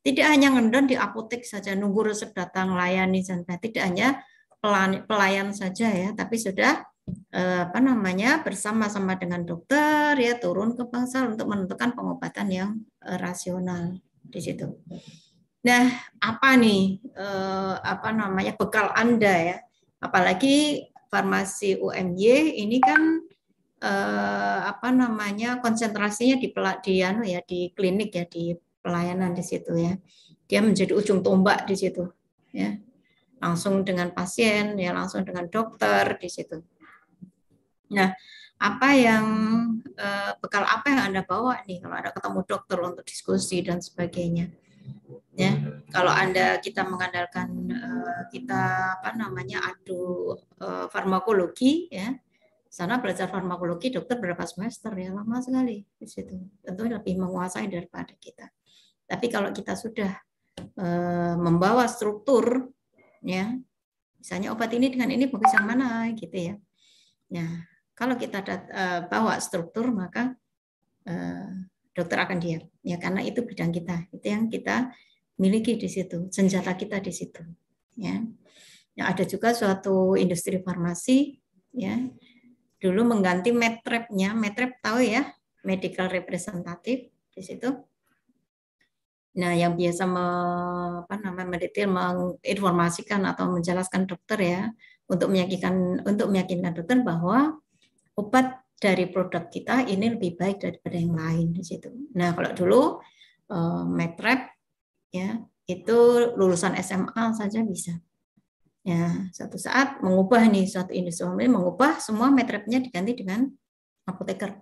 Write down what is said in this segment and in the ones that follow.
Tidak hanya ngendon di apotek saja, nunggu resep datang, layani, nah, tidak hanya pelayan, pelayan saja ya, tapi sudah eh, apa namanya bersama-sama dengan dokter ya turun ke bangsal untuk menentukan pengobatan yang eh, rasional di situ. Nah, apa nih eh, apa namanya bekal Anda ya? Apalagi farmasi UMY ini kan eh, apa namanya konsentrasinya di pelatihan ya di klinik ya di pelayanan di situ ya. Dia menjadi ujung tombak di situ ya. Langsung dengan pasien ya, langsung dengan dokter di situ. Nah, apa yang eh, bekal apa yang Anda bawa nih kalau ada ketemu dokter untuk diskusi dan sebagainya. Ya, kalau Anda kita mengandalkan eh, kita apa namanya adu eh, farmakologi ya, sana belajar farmakologi dokter berapa semester ya lama sekali di situ tentu lebih menguasai daripada kita tapi kalau kita sudah eh, membawa struktur ya misalnya obat ini dengan ini bagus yang mana gitu ya nah kalau kita dat, e, bawa struktur maka e, dokter akan diam ya karena itu bidang kita itu yang kita miliki di situ senjata kita di situ ya nah, ada juga suatu industri farmasi ya dulu mengganti metrepnya metrep tahu ya medical representative di situ Nah, yang biasa me, apa namanya mendetail menginformasikan atau menjelaskan dokter ya untuk meyakinkan untuk meyakinkan dokter bahwa obat dari produk kita ini lebih baik daripada yang lain di situ. Nah, kalau dulu eh, metrep ya itu lulusan SMA saja bisa. Ya, suatu saat mengubah nih suatu industri mengubah semua metrepnya diganti dengan apoteker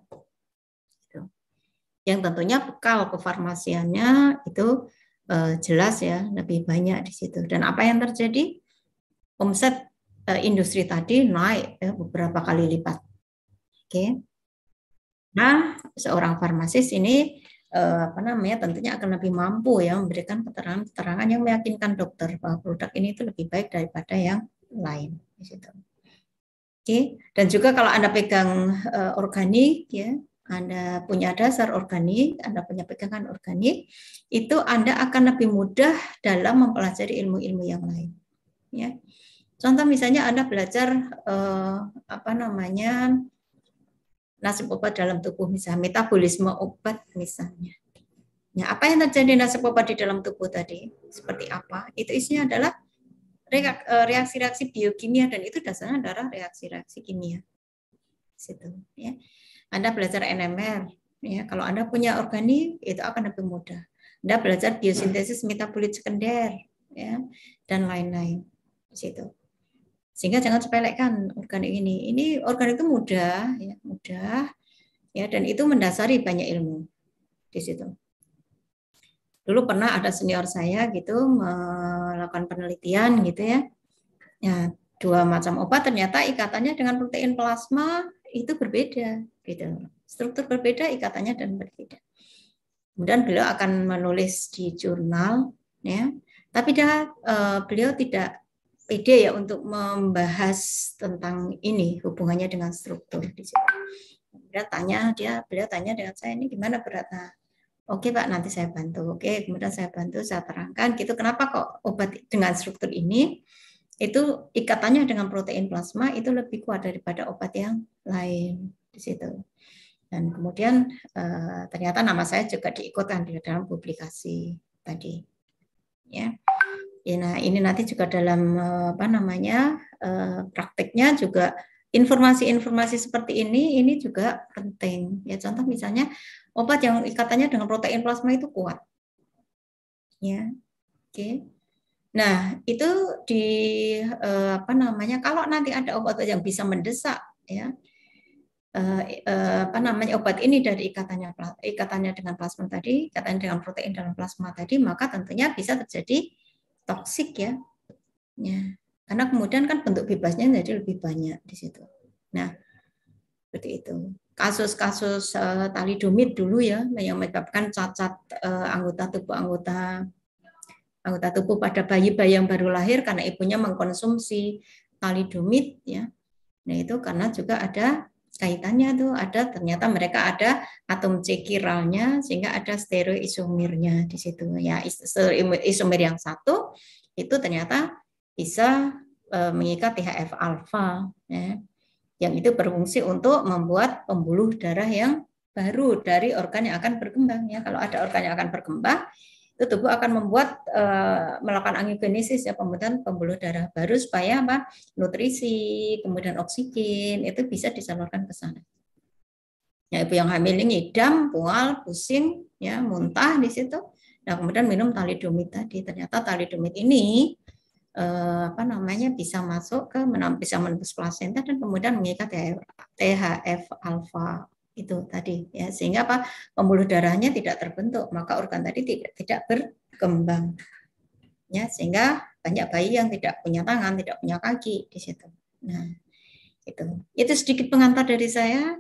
yang tentunya bekal kefarmasiannya itu uh, jelas ya lebih banyak di situ. Dan apa yang terjadi? Omset uh, industri tadi naik ya, beberapa kali lipat. Oke. Okay. Nah, seorang farmasis ini uh, apa namanya tentunya akan lebih mampu ya memberikan keterangan-keterangan yang meyakinkan dokter bahwa produk ini itu lebih baik daripada yang lain di situ. okay. dan juga kalau Anda pegang uh, organik ya, anda punya dasar organik, Anda punya pegangan organik, itu Anda akan lebih mudah dalam mempelajari ilmu-ilmu yang lain. Ya. Contoh misalnya Anda belajar eh, apa namanya nasib obat dalam tubuh misalnya metabolisme obat misalnya. Ya, apa yang terjadi nasib obat di dalam tubuh tadi seperti apa? Itu isinya adalah eh, reaksi-reaksi biokimia dan itu dasarnya adalah reaksi-reaksi kimia. Situ, ya. Anda belajar NMR, ya kalau Anda punya organik itu akan lebih mudah. Anda belajar biosintesis metabolit sekunder, ya dan lain-lain di situ. Sehingga jangan sepelekan organik ini. Ini organik itu mudah, ya mudah, ya dan itu mendasari banyak ilmu di situ. Dulu pernah ada senior saya gitu melakukan penelitian gitu ya. Ya, dua macam obat ternyata ikatannya dengan protein plasma itu berbeda gitu struktur berbeda ikatannya dan berbeda kemudian beliau akan menulis di jurnal ya tapi dia eh, beliau tidak pede ya untuk membahas tentang ini hubungannya dengan struktur di situ kemudian tanya dia beliau tanya dengan saya ini gimana beratnya Oke Pak, nanti saya bantu. Oke, kemudian saya bantu, saya terangkan gitu. Kenapa kok obat dengan struktur ini? itu ikatannya dengan protein plasma itu lebih kuat daripada obat yang lain di situ. Dan kemudian eh, ternyata nama saya juga diikutkan di dalam publikasi tadi. Ya. ya nah, ini nanti juga dalam eh, apa namanya eh, praktiknya prakteknya juga informasi-informasi seperti ini ini juga penting. Ya contoh misalnya obat yang ikatannya dengan protein plasma itu kuat. Ya. Oke. Okay. Nah, itu di eh, apa namanya? Kalau nanti ada obat yang bisa mendesak ya. Eh, eh, apa namanya obat ini dari ikatannya ikatannya dengan plasma tadi, ikatannya dengan protein dalam plasma tadi, maka tentunya bisa terjadi toksik ya. Ya. Karena kemudian kan bentuk bebasnya jadi lebih banyak di situ. Nah, seperti itu. Kasus-kasus uh, talidomid dulu ya yang menyebabkan cacat uh, anggota tubuh anggota anggota tubuh pada bayi-bayi yang baru lahir karena ibunya mengkonsumsi talidomid ya. Nah, itu karena juga ada kaitannya tuh ada ternyata mereka ada atom C kiralnya sehingga ada stereoisomernya di situ ya isomer yang satu itu ternyata bisa e, mengikat THF alfa ya. yang itu berfungsi untuk membuat pembuluh darah yang baru dari organ yang akan berkembang ya kalau ada organ yang akan berkembang itu tubuh akan membuat eh, melakukan angiogenesis ya pembuatan pembuluh darah baru supaya apa nutrisi kemudian oksigen itu bisa disalurkan ke sana. Ya ibu yang hamil ini idam, pual, pusing, ya muntah di situ. Nah kemudian minum talidomid tadi. Ternyata talidomid ini eh, apa namanya bisa masuk ke bisa menembus plasenta dan kemudian mengikat THF alfa itu tadi ya sehingga apa pembuluh darahnya tidak terbentuk maka organ tadi tidak tidak berkembang ya sehingga banyak bayi yang tidak punya tangan tidak punya kaki di situ nah itu itu sedikit pengantar dari saya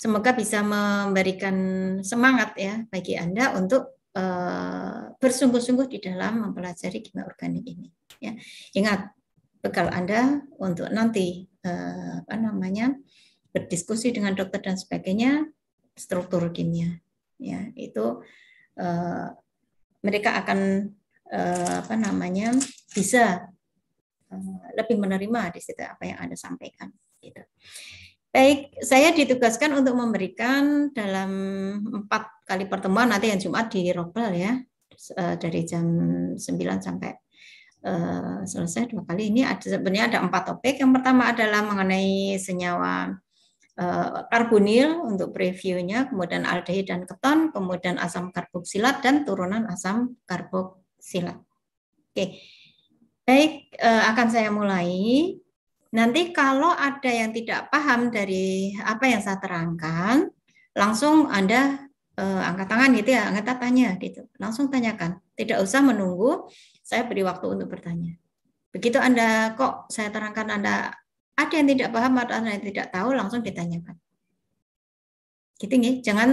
semoga bisa memberikan semangat ya bagi anda untuk uh, bersungguh-sungguh di dalam mempelajari kimia organik ini ya ingat bekal anda untuk nanti uh, apa namanya berdiskusi dengan dokter dan sebagainya struktur kimia ya itu uh, mereka akan uh, apa namanya bisa uh, lebih menerima di situ apa yang anda sampaikan gitu baik saya ditugaskan untuk memberikan dalam empat kali pertemuan nanti yang Jumat di ropel ya dari jam 9 sampai selesai dua kali ini ada sebenarnya ada empat topik yang pertama adalah mengenai senyawa Eh, karbonil untuk previewnya, kemudian aldehid dan keton, kemudian asam karboksilat dan turunan asam karboksilat. Oke, baik eh, akan saya mulai. Nanti kalau ada yang tidak paham dari apa yang saya terangkan, langsung Anda eh, angkat tangan gitu ya, angkat tanya gitu. Langsung tanyakan. Tidak usah menunggu saya beri waktu untuk bertanya. Begitu Anda kok saya terangkan Anda ada yang tidak paham atau ada yang tidak tahu langsung ditanyakan. Gitu nih, jangan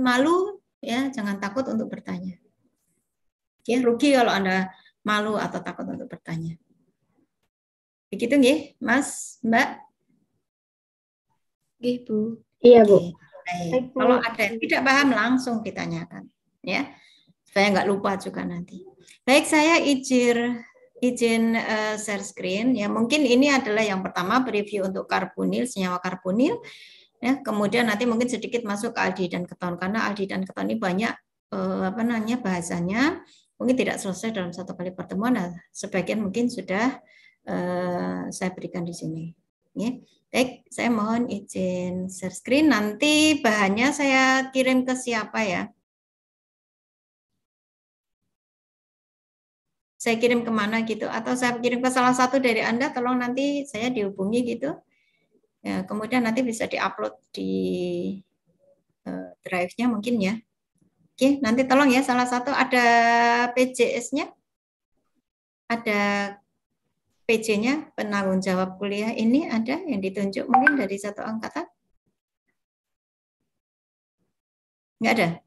malu ya, jangan takut untuk bertanya. Ya, rugi kalau Anda malu atau takut untuk bertanya. Begitu nih, Mas, Mbak? Gih, Bu. Iya, Bu. Baik. Kalau ada yang tidak paham langsung ditanyakan, ya. Saya nggak lupa juga nanti. Baik, saya izin izin uh, share screen ya mungkin ini adalah yang pertama preview untuk karbonil senyawa karbonil ya kemudian nanti mungkin sedikit masuk ke aldi dan keton karena aldi dan keton ini banyak uh, apa namanya bahasanya mungkin tidak selesai dalam satu kali pertemuan nah, sebagian mungkin sudah uh, saya berikan di sini ya baik saya mohon izin share screen nanti bahannya saya kirim ke siapa ya saya kirim kemana gitu atau saya kirim ke salah satu dari anda tolong nanti saya dihubungi gitu ya, kemudian nanti bisa diupload di uh, drive-nya mungkin ya oke nanti tolong ya salah satu ada PJS-nya ada PJ-nya penanggung jawab kuliah ini ada yang ditunjuk mungkin dari satu angkatan nggak ada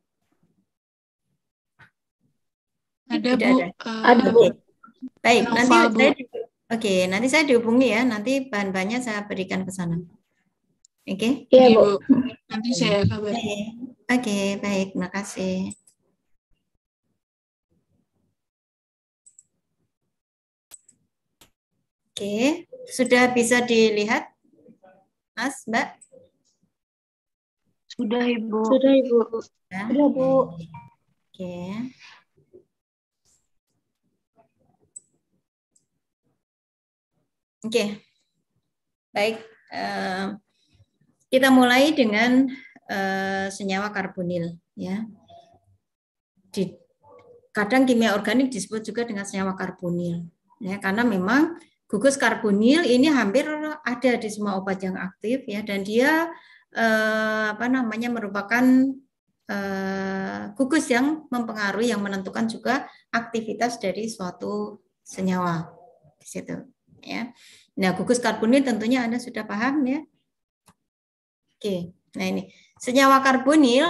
Ada Tidak Bu. Ada, uh, ada Bu. Baik, nanti bu. saya Oke, okay, nanti saya dihubungi ya. Nanti bahan-bahannya saya berikan ke sana. Oke. Okay? Iya, iya Bu. Nanti saya kabar. Oke, okay. okay, baik. Makasih. Oke, okay. sudah bisa dilihat? Mas, Mbak? Sudah, Ibu. Sudah, Ibu. Ya. Sudah, bu. Oke. Okay. Oke, okay. baik. Uh, kita mulai dengan uh, senyawa karbonil. Ya, Di, kadang kimia organik disebut juga dengan senyawa karbonil. Ya, karena memang gugus karbonil ini hampir ada di semua obat yang aktif ya, dan dia uh, apa namanya merupakan uh, gugus yang mempengaruhi, yang menentukan juga aktivitas dari suatu senyawa di situ ya. Nah, gugus karbonil tentunya Anda sudah paham ya. Oke. Nah, ini senyawa karbonil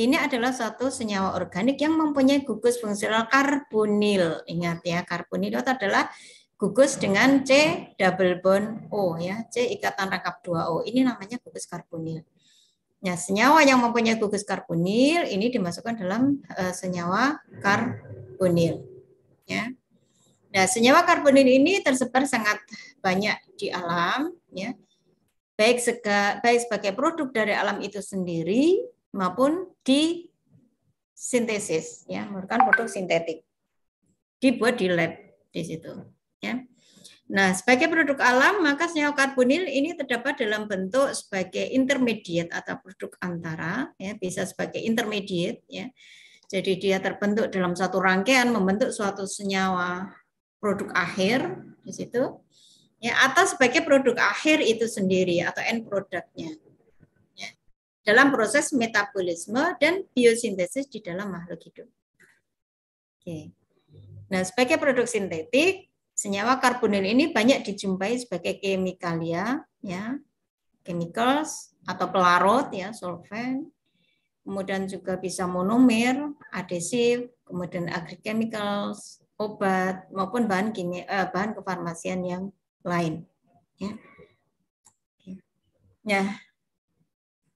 ini adalah suatu senyawa organik yang mempunyai gugus fungsional karbonil. Ingat ya, karbonil itu adalah gugus dengan C double bond O ya, C ikatan rangkap 2O. Ini namanya gugus karbonil. Nah, senyawa yang mempunyai gugus karbonil ini dimasukkan dalam uh, senyawa karbonil. Ya. Nah, senyawa karbonin ini tersebar sangat banyak di alam, ya. Baik, sega, baik sebagai produk dari alam itu sendiri maupun di sintesis, ya, merupakan produk sintetik. Dibuat di lab di situ, ya. Nah, sebagai produk alam, maka senyawa karbonil ini terdapat dalam bentuk sebagai intermediate atau produk antara, ya, bisa sebagai intermediate, ya. Jadi dia terbentuk dalam satu rangkaian membentuk suatu senyawa produk akhir di situ ya atau sebagai produk akhir itu sendiri atau end produknya ya, dalam proses metabolisme dan biosintesis di dalam makhluk hidup. Oke. Nah sebagai produk sintetik senyawa karbonil ini banyak dijumpai sebagai kimikalia ya chemicals atau pelarut ya solvent kemudian juga bisa monomer adhesif kemudian agrochemicals obat maupun bahan kimia eh, bahan kefarmasian yang lain ya. Ya.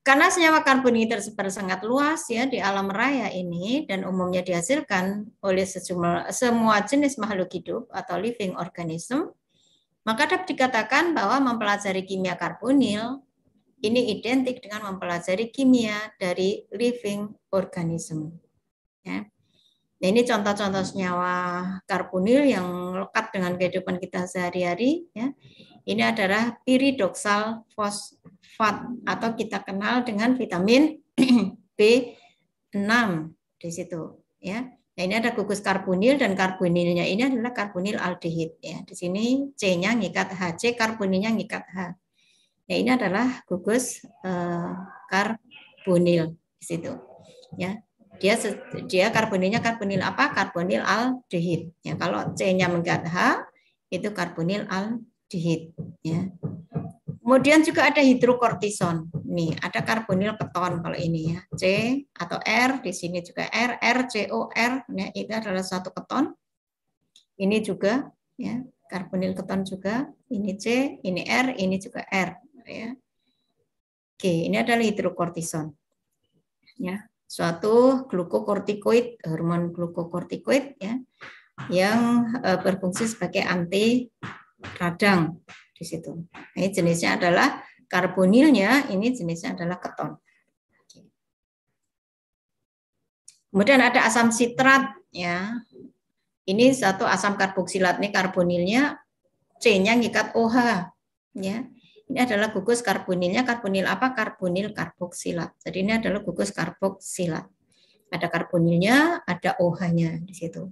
Karena senyawa karbon ini tersebar sangat luas ya di alam raya ini dan umumnya dihasilkan oleh sejumlah semua jenis makhluk hidup atau living organism, maka dapat dikatakan bahwa mempelajari kimia karbonil ini identik dengan mempelajari kimia dari living organism. Ya. Nah, ini contoh-contoh senyawa karbonil yang lekat dengan kehidupan kita sehari-hari. Ya. Ini adalah piridoksal fosfat atau kita kenal dengan vitamin B6 di situ. Ya. Nah, ini ada gugus karbonil dan karbonilnya ini adalah karbonil aldehid. Ya. Di sini C-nya ngikat H, C karbonilnya ngikat H. Nah, ini adalah gugus eh, karbonil di situ. Ya, dia dia karbonilnya karbonil apa? Karbonil aldehid. Ya, kalau C-nya menggat H, itu karbonil aldehid. Ya. Kemudian juga ada hidrokortison. Nih, ada karbonil keton kalau ini ya. C atau R, di sini juga R, R, C, O, R. Ya, itu adalah satu keton. Ini juga ya, karbonil keton juga. Ini C, ini R, ini juga R. Ya. Oke, ini adalah hidrokortison. Ya suatu glukokortikoid, hormon glukokortikoid ya, yang eh, berfungsi sebagai anti radang di situ. Ini jenisnya adalah karbonilnya, ini jenisnya adalah keton. Kemudian ada asam sitrat ya. Ini satu asam karboksilat nih karbonilnya C-nya ngikat OH ya. Ini adalah gugus karbonilnya, karbonil apa? Karbonil karboksilat. Jadi ini adalah gugus karboksilat. Ada karbonilnya, ada OH-nya di situ.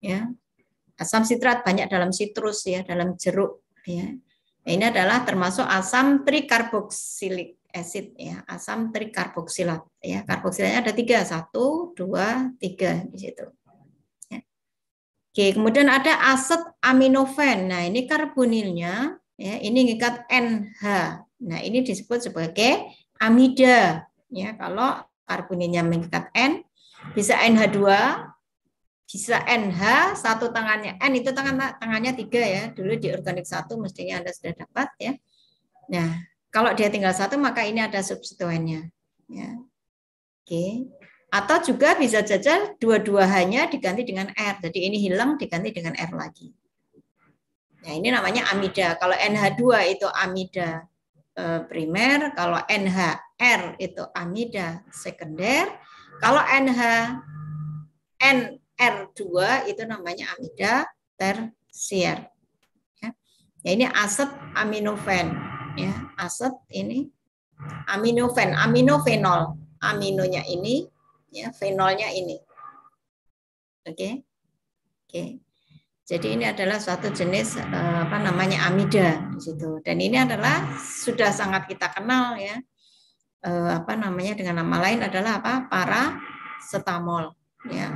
Ya. Asam sitrat banyak dalam sitrus ya, dalam jeruk ya. Nah, ini adalah termasuk asam trikarboksilik acid ya, asam trikarboksilat ya. Karboksilatnya ada tiga, satu, dua, tiga di situ. Ya. Oke, kemudian ada aset aminofen. Nah, ini karbonilnya Ya, ini ngikat NH. Nah, ini disebut sebagai amida. Ya, kalau karbonnya mengikat N, bisa NH2, bisa NH, satu tangannya N itu tangan tangannya tiga ya. Dulu di organik satu mestinya Anda sudah dapat ya. Nah, kalau dia tinggal satu maka ini ada substituennya. Ya. Oke. Atau juga bisa jajal dua-dua hanya diganti dengan R. Jadi ini hilang diganti dengan R lagi. Nah, ini namanya amida. Kalau NH2 itu amida eh, primer, kalau NHR itu amida sekunder, kalau NH NR2 itu namanya amida tersier. Ya. ya. ini aset aminofen ya, aset ini aminofen, aminofenol. Aminonya ini ya, fenolnya ini. Oke. Okay? Oke. Okay. Jadi ini hmm. adalah suatu jenis eh, apa namanya amida di situ. Dan ini adalah sudah sangat kita kenal ya. Eh, apa namanya dengan nama lain adalah apa? setamol ya.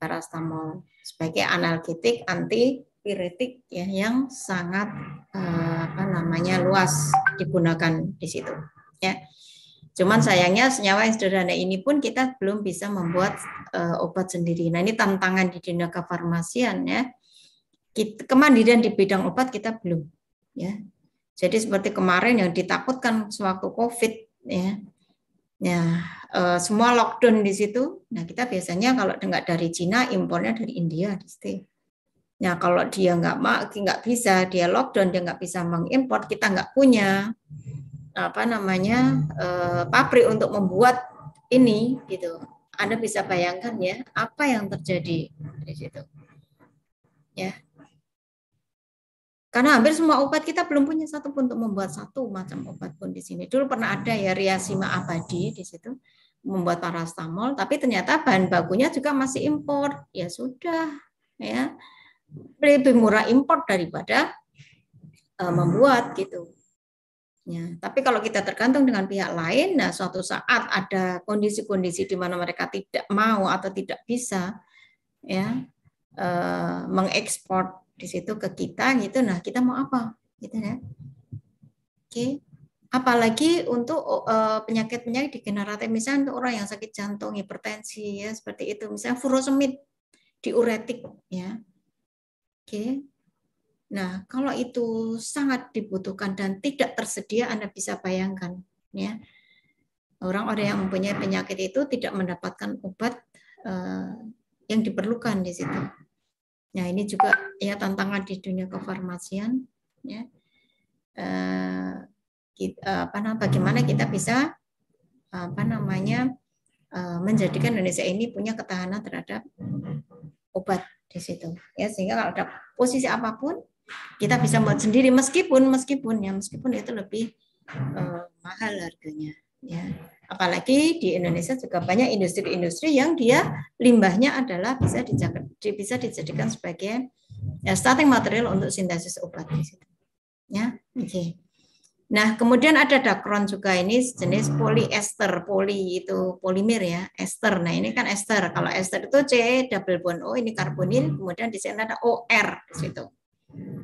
para setamol sebagai analgetik antipiretik ya yang sangat eh, apa namanya luas digunakan di situ ya. Cuman hmm. sayangnya senyawa yang sederhana ini pun kita belum bisa membuat uh, obat sendiri. Nah ini tantangan di dunia kefarmasian ya. Kita, kemandirian di bidang obat kita belum ya. Jadi seperti kemarin yang ditakutkan sewaktu COVID ya. Ya uh, semua lockdown di situ. Nah kita biasanya kalau nggak dari Cina impornya dari India di situ. Nah kalau dia nggak nggak bisa dia lockdown dia nggak bisa mengimpor kita nggak punya apa namanya eh, pabrik untuk membuat ini gitu. Anda bisa bayangkan ya apa yang terjadi di situ. Ya. Karena hampir semua obat kita belum punya satu pun untuk membuat satu macam obat pun di sini. Dulu pernah ada ya riasima abadi di situ membuat parastamol, tapi ternyata bahan bakunya juga masih impor. Ya sudah, ya lebih murah impor daripada uh, membuat gitu. Ya, tapi kalau kita tergantung dengan pihak lain, nah suatu saat ada kondisi-kondisi di mana mereka tidak mau atau tidak bisa ya eh, mengekspor di situ ke kita gitu, nah kita mau apa gitu ya? Oke, apalagi untuk eh, penyakit-penyakit eh, degeneratif misalnya untuk orang yang sakit jantung, hipertensi ya seperti itu, misalnya furosemid diuretik ya, oke Nah, kalau itu sangat dibutuhkan dan tidak tersedia, Anda bisa bayangkan, ya. Orang-orang yang mempunyai penyakit itu tidak mendapatkan obat eh, yang diperlukan di situ. Nah, ini juga ya tantangan di dunia kefarmasian, ya. Eh, kita, eh, apa namanya bagaimana kita bisa apa namanya menjadikan Indonesia ini punya ketahanan terhadap obat di situ ya sehingga kalau ada posisi apapun kita bisa buat sendiri meskipun meskipun ya meskipun itu lebih uh, mahal harganya ya. Apalagi di Indonesia juga banyak industri-industri yang dia limbahnya adalah bisa dijaga, bisa dijadikan sebagai ya, starting material untuk sintesis obat di situ. Ya, oke. Okay. Nah, kemudian ada dacron juga ini jenis polyester, poli itu polimer ya, ester. Nah, ini kan ester. Kalau ester itu C double bond O ini karbonil, kemudian di sini ada OR di situ.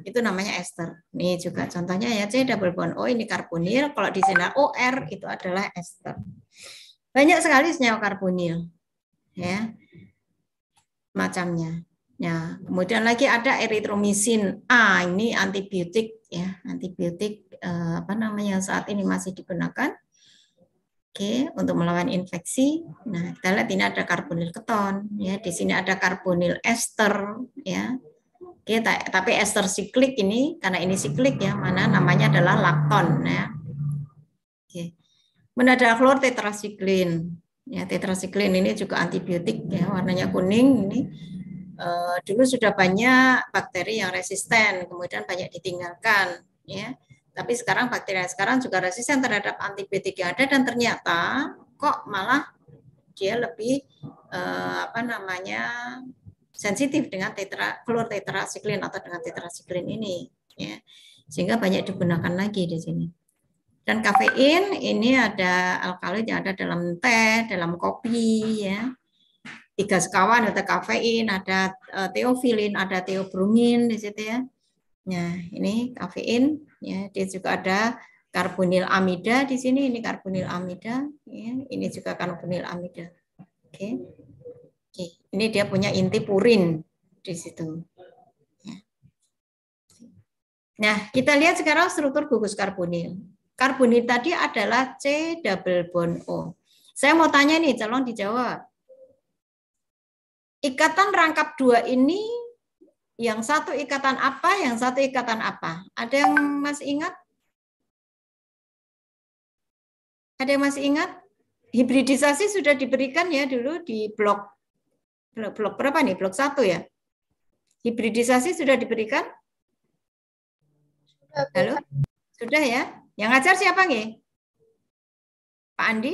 Itu namanya ester. Ini juga contohnya ya C double bond O ini karbonil, kalau di sini OR itu adalah ester. Banyak sekali karbonil ya. Macamnya. Ya, kemudian lagi ada eritromisin A, ini antibiotik ya, antibiotik eh, apa namanya saat ini masih digunakan. Oke, untuk melawan infeksi. Nah, kita lihat ini ada karbonil keton ya, di sini ada karbonil ester ya. Oke, tapi ester siklik ini karena ini siklik ya, mana namanya adalah lakton ya. Oke. Menadaklor tetrasiklin. Ya, tetrasiklin ini juga antibiotik ya, warnanya kuning ini eh, dulu sudah banyak bakteri yang resisten, kemudian banyak ditinggalkan ya. Tapi sekarang bakteri yang sekarang juga resisten terhadap antibiotik yang ada dan ternyata kok malah dia lebih eh, apa namanya sensitif dengan tetra klor tetrasiklin atau dengan tetrasiklin ini ya. Sehingga banyak digunakan lagi di sini. Dan kafein ini ada alkaloid yang ada dalam teh, dalam kopi ya. Tiga sekawan ada kafein, ada eh, teofilin, ada teobromin di situ ya. Nah, ini kafein ya, dia juga ada karbonil amida di sini ini karbonil amida ya, ini juga karbonil amida. Oke. Okay. Ini dia punya inti purin di situ. Ya. Nah, kita lihat sekarang struktur gugus karbonil. Karbonil tadi adalah C double bond O. Saya mau tanya nih, calon dijawab. Ikatan rangkap dua ini yang satu ikatan apa, yang satu ikatan apa? Ada yang masih ingat? Ada yang masih ingat? Hibridisasi sudah diberikan ya dulu di blok blok berapa nih? Blok satu ya. Hibridisasi sudah diberikan? Halo? Sudah ya? Yang ngajar siapa nih Pak Andi?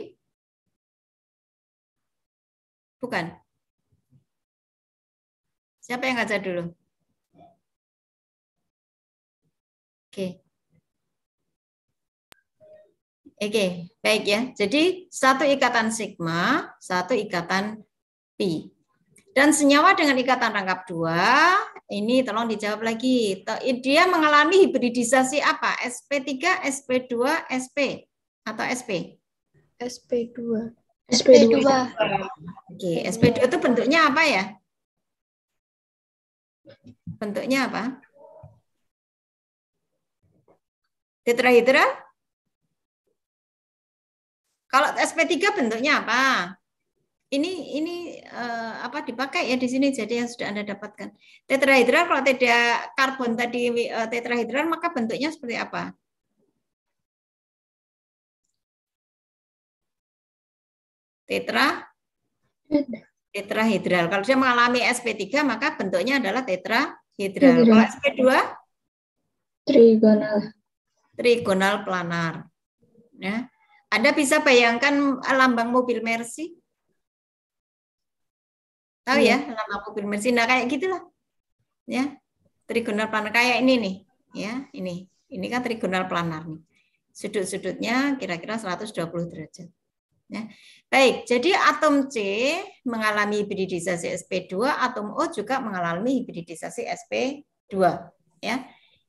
Bukan. Siapa yang ngajar dulu? Oke. Oke, baik ya. Jadi satu ikatan sigma, satu ikatan pi. Dan senyawa dengan ikatan rangkap dua, ini tolong dijawab lagi. Dia mengalami hibridisasi apa? SP3, SP2, SP atau SP? SP2. SP2. Oke, SP2 itu bentuknya apa ya? Bentuknya apa? Tetrahidra? Kalau SP3 bentuknya apa? ini ini uh, apa dipakai ya di sini jadi yang sudah anda dapatkan tetrahedral kalau tidak karbon tadi uh, tetrahedral maka bentuknya seperti apa tetra tetrahedral kalau dia mengalami sp3 maka bentuknya adalah tetrahedral kalau sp2 trigonal trigonal planar ya anda bisa bayangkan lambang mobil Mercy tahu iya. ya nama aku bersin nah kayak gitulah ya trigonal planar kayak ini nih ya ini ini kan trigonal planar nih sudut-sudutnya kira-kira 120 derajat ya baik jadi atom C mengalami hibridisasi sp2 atom O juga mengalami hibridisasi sp2 ya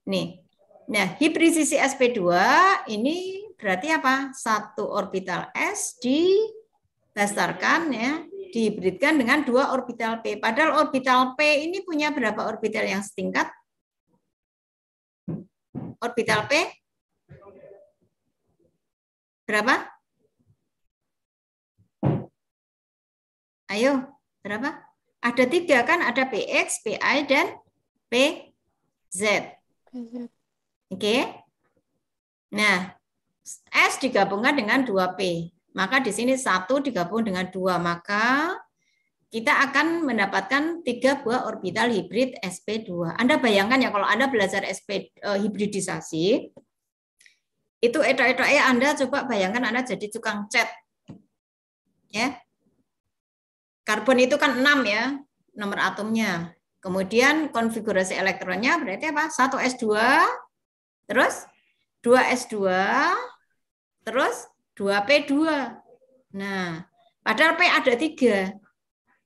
nih nah hibridisasi sp2 ini berarti apa satu orbital s di dasarkan, ya diberikan dengan dua orbital P. Padahal orbital P ini punya berapa orbital yang setingkat? Orbital P berapa? Ayo, berapa? Ada tiga kan? Ada PX, PI, dan PZ. Oke. Okay? Nah, S digabungkan dengan 2P. Maka di sini satu digabung dengan dua, maka kita akan mendapatkan tiga buah orbital hibrid sp2. Anda bayangkan ya kalau Anda belajar sp e, eh, hibridisasi, itu eto e Anda coba bayangkan Anda jadi tukang cat. Ya. Karbon itu kan 6 ya nomor atomnya. Kemudian konfigurasi elektronnya berarti apa? Satu S2, terus 2 S2, terus 2P2. Nah, padahal P ada tiga.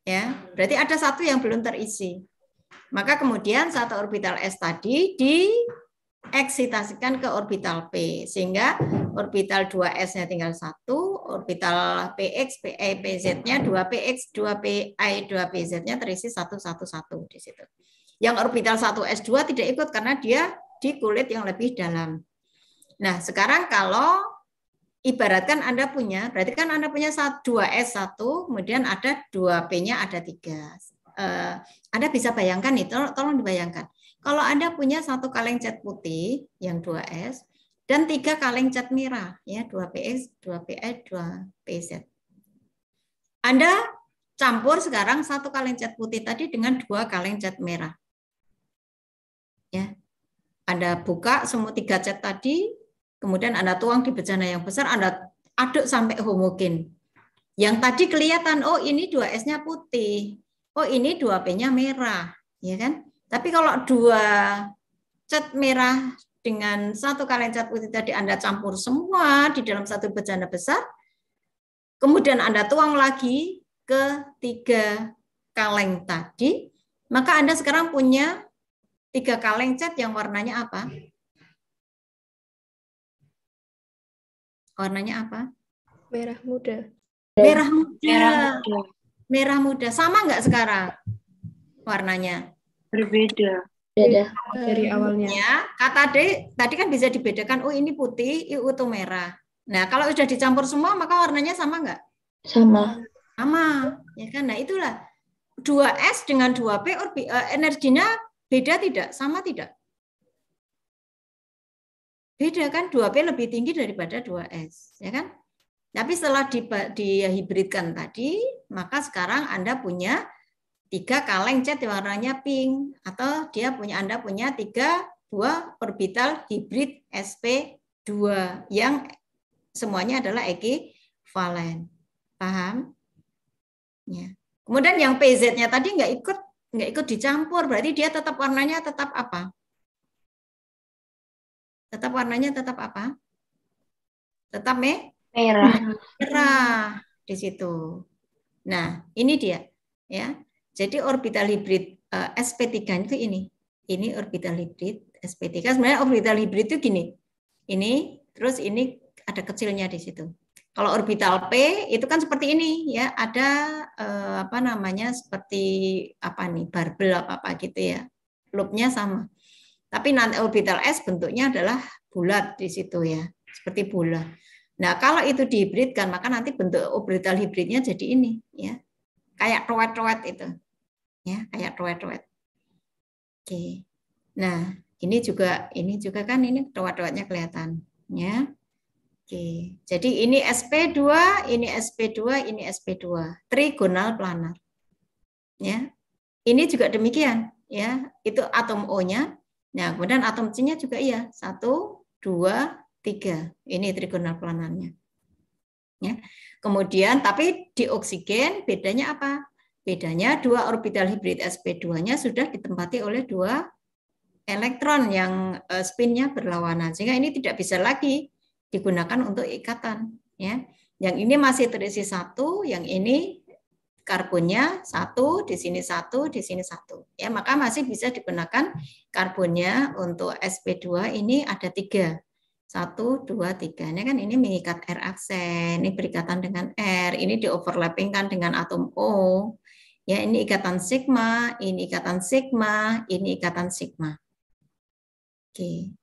Ya, berarti ada satu yang belum terisi. Maka kemudian satu orbital S tadi di eksitasikan ke orbital P. Sehingga orbital 2S-nya tinggal satu, orbital PX, PI, eh, PZ-nya 2PX, 2PI, 2PZ-nya terisi satu satu satu di situ. Yang orbital 1S2 tidak ikut karena dia di kulit yang lebih dalam. Nah, sekarang kalau ibaratkan Anda punya, berarti kan Anda punya 2 S1, kemudian ada 2 P-nya ada 3. Eh, anda bisa bayangkan nih, tolong, tolong dibayangkan. Kalau Anda punya satu kaleng cat putih yang 2S dan tiga kaleng cat merah, ya 2PS, 2 pe 2PZ. Anda campur sekarang satu kaleng cat putih tadi dengan dua kaleng cat merah. Ya, Anda buka semua tiga cat tadi, Kemudian Anda tuang di bejana yang besar, Anda aduk sampai homogen. Yang tadi kelihatan, oh ini 2S-nya putih, oh ini 2P-nya merah, ya kan? Tapi kalau dua cat merah dengan satu kaleng cat putih tadi Anda campur semua di dalam satu bejana besar, kemudian Anda tuang lagi ke tiga kaleng tadi, maka Anda sekarang punya tiga kaleng cat yang warnanya apa? Warnanya apa? Merah muda. Merah muda. Merah muda. Merah muda. Sama nggak sekarang warnanya? Berbeda. Beda iya. dari iya. awalnya. Iya. kata D tadi kan bisa dibedakan. Oh ini putih, itu merah. Nah kalau sudah dicampur semua maka warnanya sama nggak? Sama. Sama. Ya kan. Nah itulah 2S dengan 2P eh, energinya beda tidak? Sama tidak? Beda kan 2P lebih tinggi daripada 2S, ya kan? Tapi setelah dihibridkan tadi, maka sekarang Anda punya tiga kaleng cat warnanya pink atau dia punya Anda punya tiga buah orbital hibrid sp2 yang semuanya adalah ekivalen. Paham? Ya. Kemudian yang PZ-nya tadi nggak ikut nggak ikut dicampur, berarti dia tetap warnanya tetap apa? tetap warnanya tetap apa? Tetap me? merah. Merah di situ. Nah, ini dia ya. Jadi orbital hibrid uh, eh, sp3 itu ini. Ini orbital hibrid sp3. Sebenarnya orbital hibrid itu gini. Ini terus ini ada kecilnya di situ. Kalau orbital p itu kan seperti ini ya, ada uh, apa namanya seperti apa nih barbel apa apa gitu ya. Loopnya sama. Tapi nanti orbital S bentuknya adalah bulat di situ ya, seperti bola. Nah, kalau itu dihibridkan maka nanti bentuk orbital hibridnya jadi ini ya. Kayak roet-roet itu. Ya, kayak roet-roet. Oke. Nah, ini juga ini juga kan ini roet-roetnya kelihatan ya. Oke. Jadi ini SP2, ini SP2, ini SP2. Trigonal planar. Ya. Ini juga demikian ya. Itu atom O-nya Nah, kemudian atom c juga iya, satu, dua, tiga. Ini trigonal planarnya. Ya. Kemudian, tapi di oksigen bedanya apa? Bedanya dua orbital hibrid sp2-nya sudah ditempati oleh dua elektron yang eh, spinnya berlawanan, sehingga ini tidak bisa lagi digunakan untuk ikatan. Ya. Yang ini masih terisi satu, yang ini karbonnya satu, di sini satu, di sini satu. Ya, maka masih bisa digunakan karbonnya untuk sp2 ini ada tiga. Satu, dua, tiga. Ini kan ini mengikat R aksen, ini berikatan dengan R, ini di overlappingkan dengan atom O. Ya, ini ikatan sigma, ini ikatan sigma, ini ikatan sigma. Oke.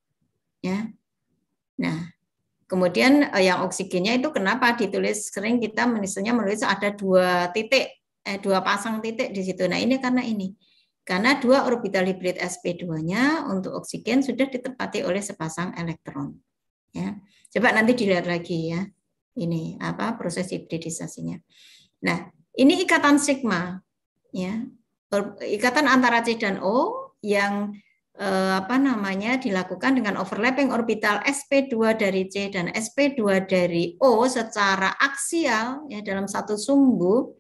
Ya. Nah, Kemudian eh, yang oksigennya itu kenapa ditulis sering kita menulisnya menulis ada dua titik, eh, dua pasang titik di situ. Nah ini karena ini, karena dua orbital hibrid sp2-nya untuk oksigen sudah ditempati oleh sepasang elektron. Ya, coba nanti dilihat lagi ya, ini apa proses hibridisasinya. Nah ini ikatan sigma, ya ikatan antara C dan O yang Eh, apa namanya dilakukan dengan overlapping orbital sp2 dari c dan sp2 dari o secara aksial ya dalam satu sumbu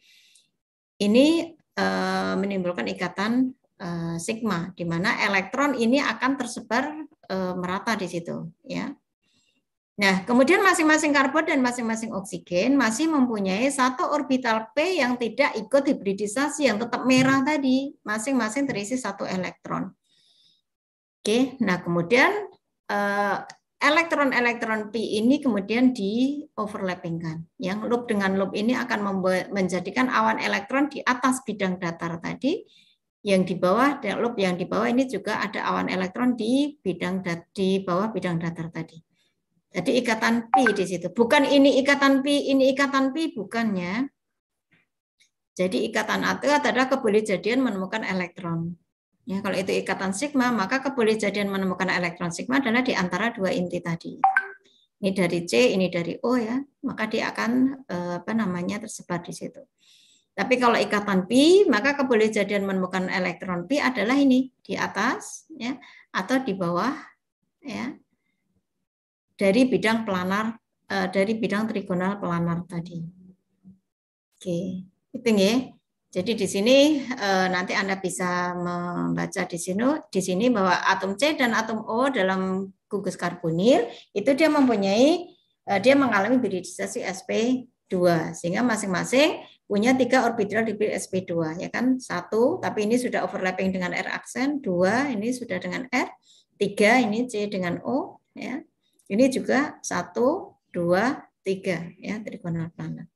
ini eh, menimbulkan ikatan eh, sigma di mana elektron ini akan tersebar eh, merata di situ ya. Nah, kemudian masing-masing karbon dan masing-masing oksigen masih mempunyai satu orbital P yang tidak ikut hibridisasi yang tetap merah tadi, masing-masing terisi satu elektron. Oke, nah kemudian eh, elektron-elektron pi ini kemudian di overlappingkan. Yang loop dengan loop ini akan menjadikan awan elektron di atas bidang datar tadi, yang di bawah dan loop yang di bawah ini juga ada awan elektron di bidang di bawah bidang datar tadi. Jadi ikatan pi di situ. Bukan ini ikatan pi, ini ikatan pi bukannya. Jadi ikatan atom adalah kebolehjadian menemukan elektron. Ya, kalau itu ikatan sigma, maka kebolehjadian menemukan elektron sigma adalah di antara dua inti tadi. Ini dari C, ini dari O ya, maka dia akan eh, apa namanya tersebar di situ. Tapi kalau ikatan pi, maka kebolehjadian menemukan elektron pi adalah ini di atas ya atau di bawah ya dari bidang planar eh, dari bidang trigonal planar tadi. Oke, itu ya. Jadi di sini eh, nanti Anda bisa membaca di sini di sini bahwa atom C dan atom O dalam gugus karbonil itu dia mempunyai eh, dia mengalami hibridisasi sp2 sehingga masing-masing punya tiga orbital di sp2 ya kan satu tapi ini sudah overlapping dengan r aksen dua ini sudah dengan r tiga ini c dengan o ya ini juga satu dua tiga ya trigonal planar.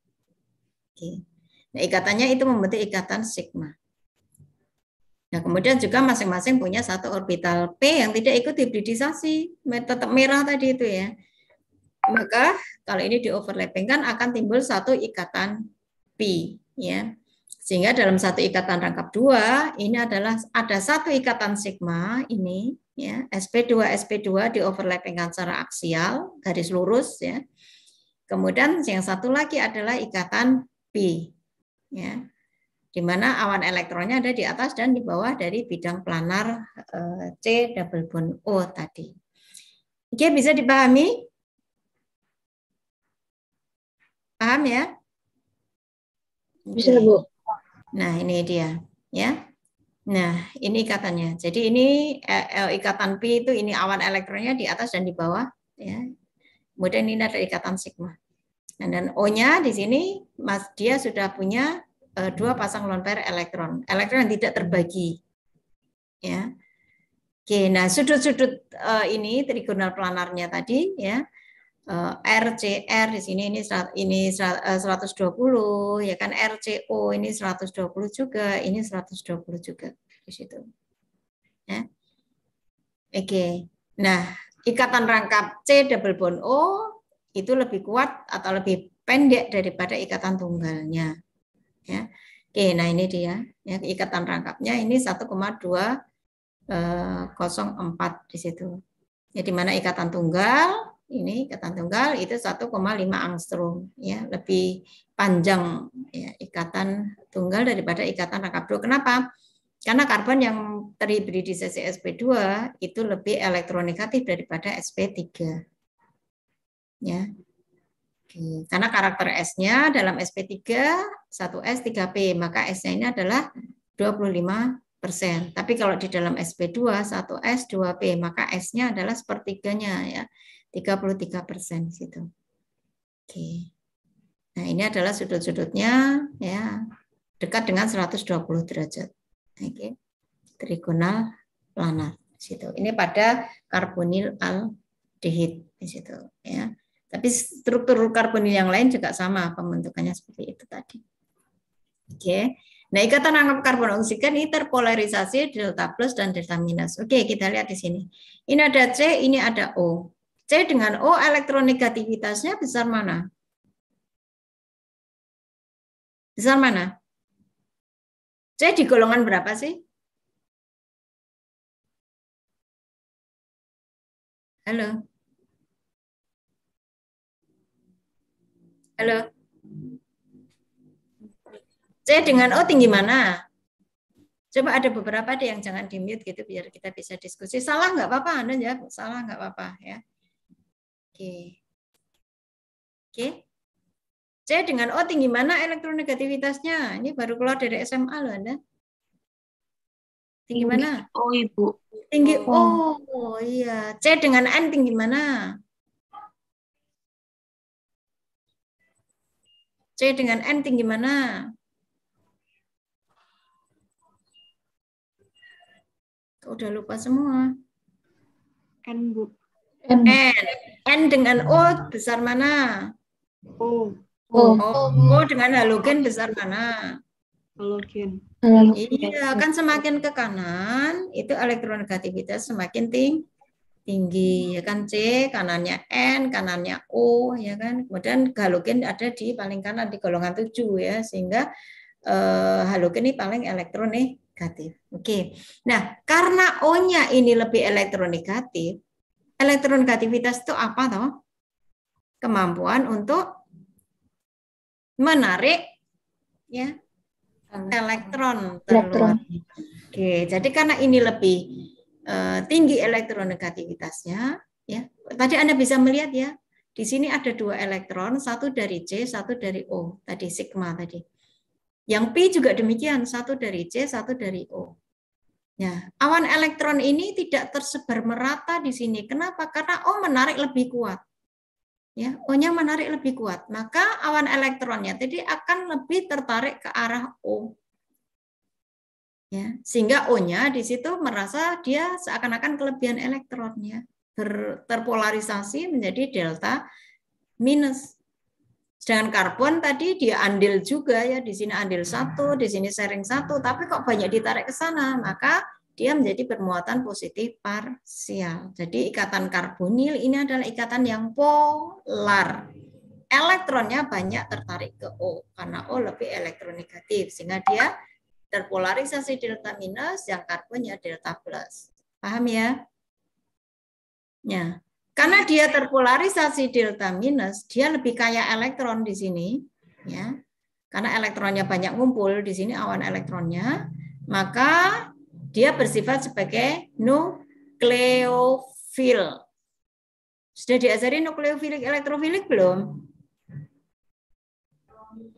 Oke. Okay. Nah, ikatannya itu membentuk ikatan sigma. Nah, kemudian juga masing-masing punya satu orbital P yang tidak ikut hibridisasi, tetap merah tadi itu ya. Maka kalau ini di overlapping kan akan timbul satu ikatan P ya. Sehingga dalam satu ikatan rangkap dua ini adalah ada satu ikatan sigma ini ya, SP2 SP2 di secara aksial garis lurus ya. Kemudian yang satu lagi adalah ikatan P ya di mana awan elektronnya ada di atas dan di bawah dari bidang planar eh, C double bond O tadi. Oke, bisa dipahami? Paham ya? Bisa, Bu. Nah, ini dia, ya. Nah, ini ikatannya. Jadi ini eh, ikatan P itu ini awan elektronnya di atas dan di bawah, ya. Kemudian ini ada ikatan sigma. Dan O-nya di sini mas dia sudah punya eh, dua pasang lone pair elektron. Elektron yang tidak terbagi. Ya. Oke, nah sudut-sudut eh, ini trigonal planarnya tadi ya. RCR eh, di sini ini ini 120 ya kan RCO ini 120 juga, ini 120 juga di situ. Ya. Oke. Nah, ikatan rangkap C double bond O itu lebih kuat atau lebih pendek daripada ikatan tunggalnya. Ya. Oke, nah ini dia ya ikatan rangkapnya ini 1,204 eh, di situ. Ya di mana ikatan tunggal ini ikatan tunggal itu 1,5 angstrom ya lebih panjang ya ikatan tunggal daripada ikatan rangkap dua. Kenapa? Karena karbon yang terhibridisasi sp2 itu lebih elektronegatif daripada sp3 ya. Oke. Karena karakter S-nya dalam SP3 1S 3P, maka S-nya ini adalah 25 Tapi kalau di dalam SP2 1S 2P, maka S-nya adalah sepertiganya ya, 33 di situ. Oke. Nah, ini adalah sudut-sudutnya ya dekat dengan 120 derajat. Oke. Trigonal planar situ. Ini pada karbonil aldehid di situ ya. Tapi struktur karbonil yang lain juga sama pembentukannya seperti itu tadi. Oke. Okay. Nah, ikatan anggap karbon oksigen ini terpolarisasi delta plus dan delta minus. Oke, kita lihat di sini. Ini ada C, ini ada O. C dengan O elektronegativitasnya besar mana? Besar mana? C di golongan berapa sih? Halo. Halo. C dengan O tinggi mana? Coba ada beberapa deh yang jangan di mute gitu biar kita bisa diskusi. Salah nggak apa-apa Anda ya, salah nggak apa-apa ya. Oke. Oke. C dengan O tinggi mana elektronegativitasnya? Ini baru keluar dari SMA loh Anda. Tinggi, mana? O Ibu. Tinggi O. Oh iya. C dengan N tinggi mana? C dengan N tinggi mana? Udah lupa semua. N, Bu. N. N, N dengan O besar mana? O. O. O, oh, o dengan halogen besar mana? Halogen. Iya, kan semakin ke kanan, itu elektronegativitas semakin tinggi tinggi ya kan C kanannya N kanannya O ya kan kemudian halogen ada di paling kanan di golongan 7 ya sehingga eh, halogen ini paling elektronegatif oke nah karena O-nya ini lebih elektronegatif elektronegativitas itu apa toh kemampuan untuk menarik ya elektron, elektron. Oke, jadi karena ini lebih Eh, tinggi elektronegativitasnya ya tadi Anda bisa melihat ya di sini ada dua elektron satu dari C satu dari O tadi sigma tadi yang P juga demikian satu dari C satu dari O ya awan elektron ini tidak tersebar merata di sini kenapa karena O menarik lebih kuat ya O-nya menarik lebih kuat maka awan elektronnya tadi akan lebih tertarik ke arah O Ya, sehingga O-nya di situ merasa dia seakan-akan kelebihan elektronnya terpolarisasi menjadi delta minus. Sedangkan karbon tadi dia andil juga ya di sini andil satu, hmm. di sini sharing satu, tapi kok banyak ditarik ke sana, maka dia menjadi bermuatan positif parsial. Jadi ikatan karbonil ini adalah ikatan yang polar. Elektronnya banyak tertarik ke O karena O lebih elektronegatif sehingga dia terpolarisasi delta minus, yang karbonnya delta plus. Paham ya? Ya. Karena dia terpolarisasi delta minus, dia lebih kaya elektron di sini, ya. Karena elektronnya banyak ngumpul di sini awan elektronnya, maka dia bersifat sebagai nukleofil. Sudah diajari nukleofilik elektrofilik belum?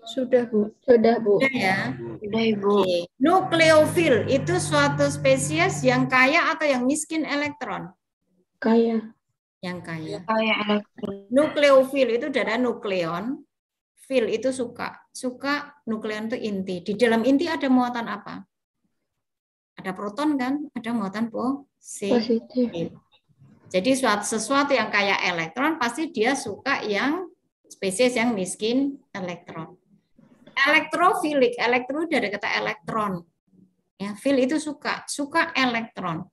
Sudah, Bu. Sudah, Bu. Sudah ya. Sudah, Ibu. Okay. Nukleofil itu suatu spesies yang kaya atau yang miskin elektron? Kaya. Yang kaya. Kaya elektron. Nukleofil itu darah nukleon. Fil itu suka. Suka nukleon itu inti. Di dalam inti ada muatan apa? Ada proton kan? Ada muatan positif. positif. Jadi sesuatu yang kaya elektron pasti dia suka yang spesies yang miskin elektron. Elektrofilik, elektro dari kata elektron. Ya, fil itu suka, suka elektron.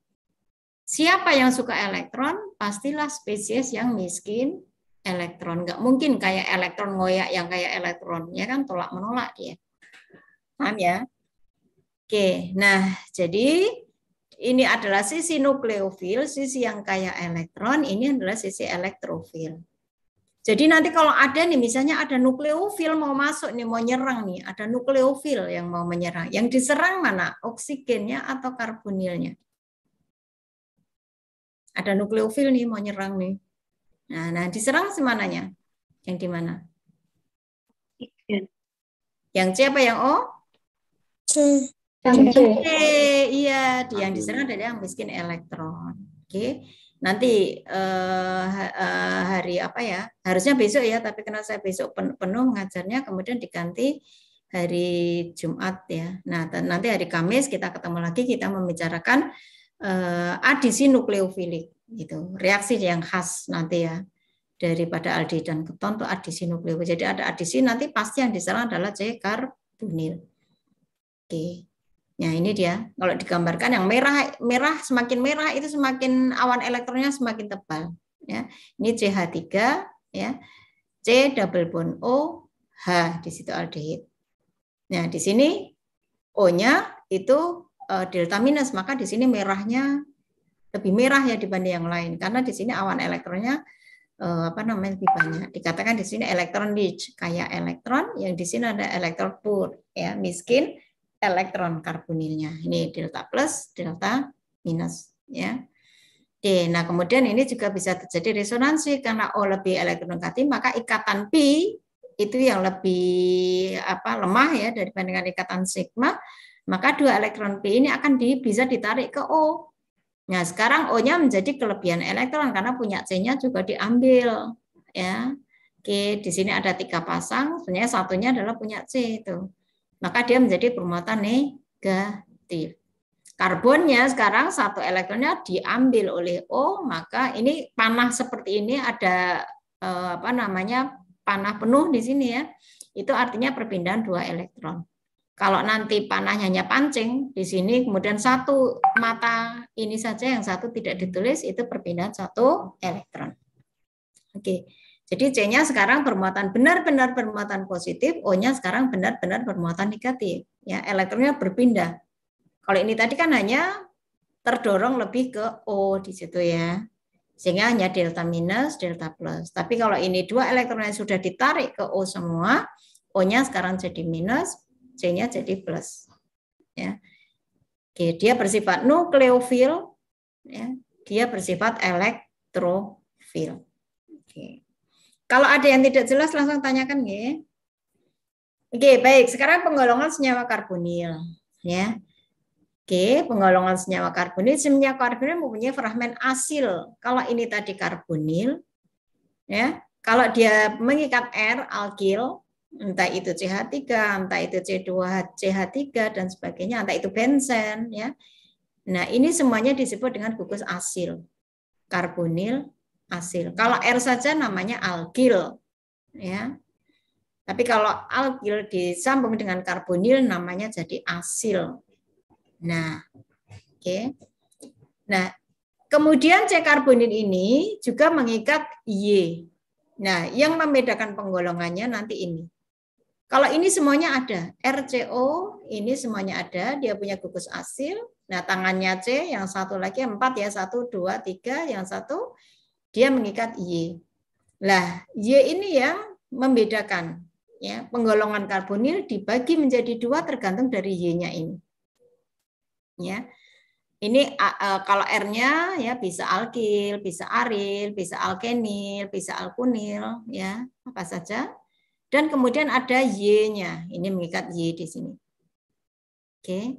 Siapa yang suka elektron, pastilah spesies yang miskin elektron. Nggak mungkin kayak elektron ngoyak yang kayak elektron, ya kan tolak menolak ya. Paham ya? Oke, nah jadi ini adalah sisi nukleofil, sisi yang kaya elektron, ini adalah sisi elektrofil. Jadi nanti kalau ada nih misalnya ada nukleofil mau masuk nih mau nyerang nih, ada nukleofil yang mau menyerang. Yang diserang mana? Oksigennya atau karbonilnya? Ada nukleofil nih mau nyerang nih. Nah, nah diserang si mananya? Yang di mana? Yang C apa yang O? C. Yang C. Iya, yang diserang adalah yang miskin elektron. Oke. Okay nanti uh, uh, hari apa ya harusnya besok ya tapi karena saya besok penuh, mengajarnya kemudian diganti hari Jumat ya nah nanti hari Kamis kita ketemu lagi kita membicarakan uh, adisi nukleofilik gitu reaksi yang khas nanti ya daripada aldi dan keton itu adisi nukleofilik jadi ada adisi nanti pasti yang diserang adalah C karbonil oke okay. Ya ini dia. Kalau digambarkan yang merah merah semakin merah itu semakin awan elektronnya semakin tebal, ya. Ini CH3 ya. C double bond O H di situ aldehid. Nah, di sini O-nya itu eh, delta minus, maka di sini merahnya lebih merah ya dibanding yang lain karena di sini awan elektronnya eh, apa namanya lebih banyak. Dikatakan di sini elektron rich, kayak elektron, yang di sini ada elektron poor ya, miskin elektron karbonilnya. Ini delta plus, delta minus. ya. D. Nah, kemudian ini juga bisa terjadi resonansi karena O lebih elektron negatif maka ikatan P itu yang lebih apa lemah ya daripada dengan ikatan sigma, maka dua elektron P ini akan di, bisa ditarik ke O. Nah, sekarang O-nya menjadi kelebihan elektron karena punya C-nya juga diambil ya. Oke, di sini ada tiga pasang, sebenarnya satunya adalah punya C itu maka dia menjadi permuatan negatif. Karbonnya sekarang satu elektronnya diambil oleh O, maka ini panah seperti ini ada eh, apa namanya panah penuh di sini ya. Itu artinya perpindahan dua elektron. Kalau nanti panahnya hanya pancing di sini, kemudian satu mata ini saja yang satu tidak ditulis itu perpindahan satu elektron. Oke. Okay. Jadi C-nya sekarang bermuatan benar-benar bermuatan positif, O-nya sekarang benar-benar bermuatan negatif. Ya, elektronnya berpindah. Kalau ini tadi kan hanya terdorong lebih ke O di situ ya. Sehingga hanya delta minus, delta plus. Tapi kalau ini dua elektronnya sudah ditarik ke O semua, O-nya sekarang jadi minus, C-nya jadi plus. Ya. Oke, dia bersifat nukleofil, ya. dia bersifat elektrofil. Oke. Kalau ada yang tidak jelas langsung tanyakan ya. Oke, baik. Sekarang penggolongan senyawa karbonil ya. Oke, penggolongan senyawa karbonil, senyawa karbonil mempunyai fragmen asil. Kalau ini tadi karbonil ya. Kalau dia mengikat R alkil, entah itu CH3, entah itu C2CH3 dan sebagainya, entah itu benzen ya. Nah, ini semuanya disebut dengan gugus asil. Karbonil asil. Kalau R saja namanya alkil, ya. Tapi kalau alkil disambung dengan karbonil namanya jadi asil. Nah, oke. Okay. Nah, kemudian C karbonil ini juga mengikat Y. Nah, yang membedakan penggolongannya nanti ini. Kalau ini semuanya ada, RCO ini semuanya ada, dia punya gugus asil. Nah, tangannya C, yang satu lagi empat ya, satu, dua, tiga, yang satu dia mengikat Y. Lah, Y ini yang membedakan ya penggolongan karbonil dibagi menjadi dua tergantung dari Y-nya ini. Ya. Ini e, kalau R-nya ya bisa alkil, bisa aril, bisa alkenil, bisa alkunil ya, apa saja. Dan kemudian ada Y-nya. Ini mengikat Y di sini. Oke.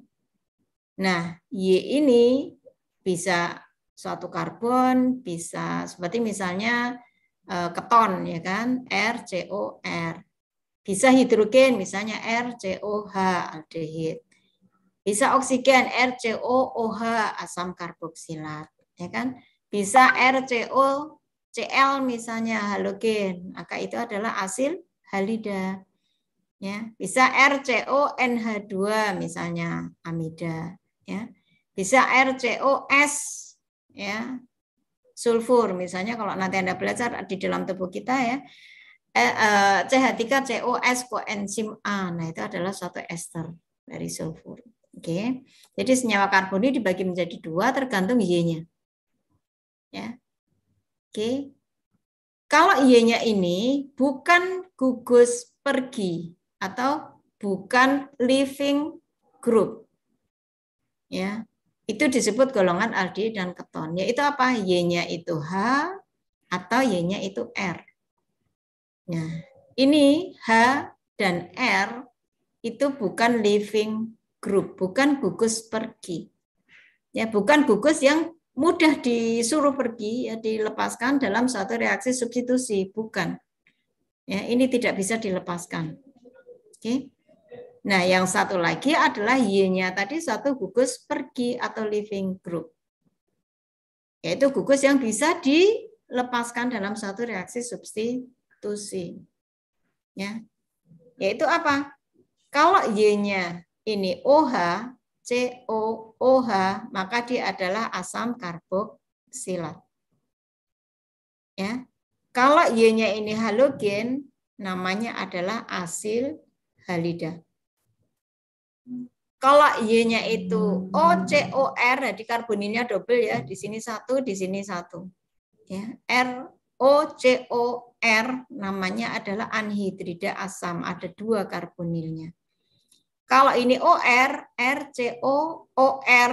Nah, Y ini bisa suatu karbon bisa seperti misalnya eh, keton ya kan RCOR. Bisa hidrogen misalnya RCOH aldehid. Bisa oksigen RCOOH asam karboksilat ya kan. Bisa RCO Cl misalnya halogen, maka itu adalah asil halida. Ya, bisa RCO NH2 misalnya amida, ya. Bisa RCOS ya sulfur misalnya kalau nanti anda belajar di dalam tubuh kita ya eh, eh, CH3COS koenzim A. Nah, itu adalah suatu ester dari sulfur. Oke. Jadi senyawa karbon ini dibagi menjadi dua tergantung Y-nya. Ya. Oke. Kalau Y-nya ini bukan gugus pergi atau bukan living group. Ya. Itu disebut golongan aldehid dan keton. Yaitu apa? Y-nya itu H atau Y-nya itu R. Nah, ini H dan R itu bukan living group, bukan gugus pergi. Ya, bukan gugus yang mudah disuruh pergi ya dilepaskan dalam suatu reaksi substitusi, bukan. Ya, ini tidak bisa dilepaskan. Oke. Okay. Nah, yang satu lagi adalah Y-nya tadi satu gugus pergi atau living group. Yaitu gugus yang bisa dilepaskan dalam satu reaksi substitusi. Ya. Yaitu apa? Kalau Y-nya ini OH, COOH, maka dia adalah asam karboksilat. Ya. Kalau Y-nya ini halogen, namanya adalah asil halida. Kalau Y-nya itu OCOR, jadi nah, karboninnya double ya, di sini satu, di sini satu. Ya, R O C O R namanya adalah anhidrida asam, ada dua karbonilnya. Kalau ini OR, o r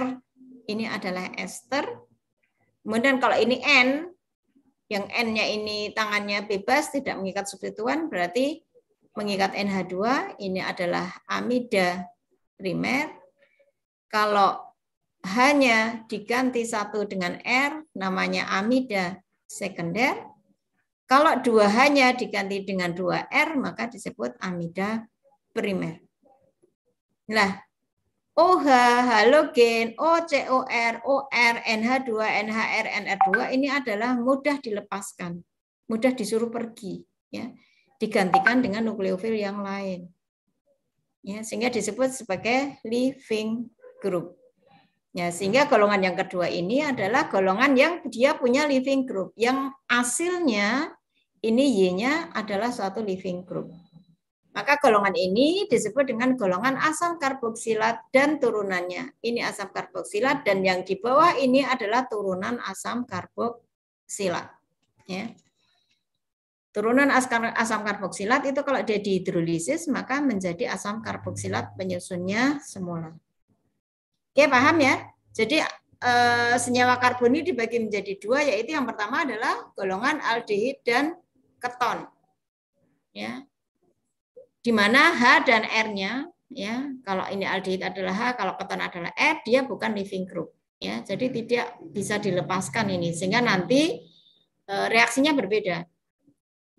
ini adalah ester. Kemudian kalau ini N, yang N-nya ini tangannya bebas, tidak mengikat substituan, berarti mengikat NH2, ini adalah amida primer. Kalau hanya diganti satu dengan R, namanya amida sekunder. Kalau dua hanya diganti dengan dua R, maka disebut amida primer. Nah, OH, halogen, OCOR, OR, NH2, NHR, NR2 ini adalah mudah dilepaskan, mudah disuruh pergi, ya digantikan dengan nukleofil yang lain. Ya, sehingga disebut sebagai living group. Ya, sehingga golongan yang kedua ini adalah golongan yang dia punya living group yang hasilnya ini Y-nya adalah suatu living group. Maka golongan ini disebut dengan golongan asam karboksilat dan turunannya. Ini asam karboksilat dan yang di bawah ini adalah turunan asam karboksilat. Ya. Turunan asam karboksilat itu kalau dia dihidrolisis maka menjadi asam karboksilat penyusunnya semula. Oke, paham ya? Jadi eh, senyawa karbon ini dibagi menjadi dua, yaitu yang pertama adalah golongan aldehid dan keton. Ya. Di mana H dan R-nya, ya, kalau ini aldehid adalah H, kalau keton adalah R, dia bukan living group. Ya, jadi hmm. tidak bisa dilepaskan ini sehingga nanti eh, reaksinya berbeda.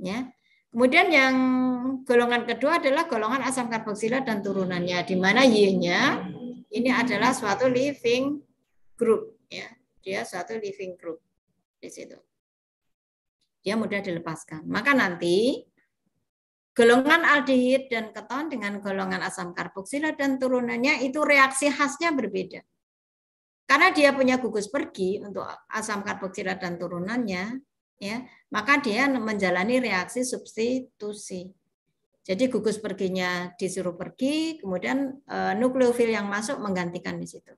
Ya. Kemudian yang golongan kedua adalah golongan asam karboksila dan turunannya, di mana Y-nya ini adalah suatu living group, ya. Dia suatu living group di situ. Dia mudah dilepaskan. Maka nanti golongan aldehid dan keton dengan golongan asam karboksila dan turunannya itu reaksi khasnya berbeda. Karena dia punya gugus pergi untuk asam karboksila dan turunannya, ya maka dia menjalani reaksi substitusi. Jadi gugus perginya disuruh pergi, kemudian e, nukleofil yang masuk menggantikan di situ.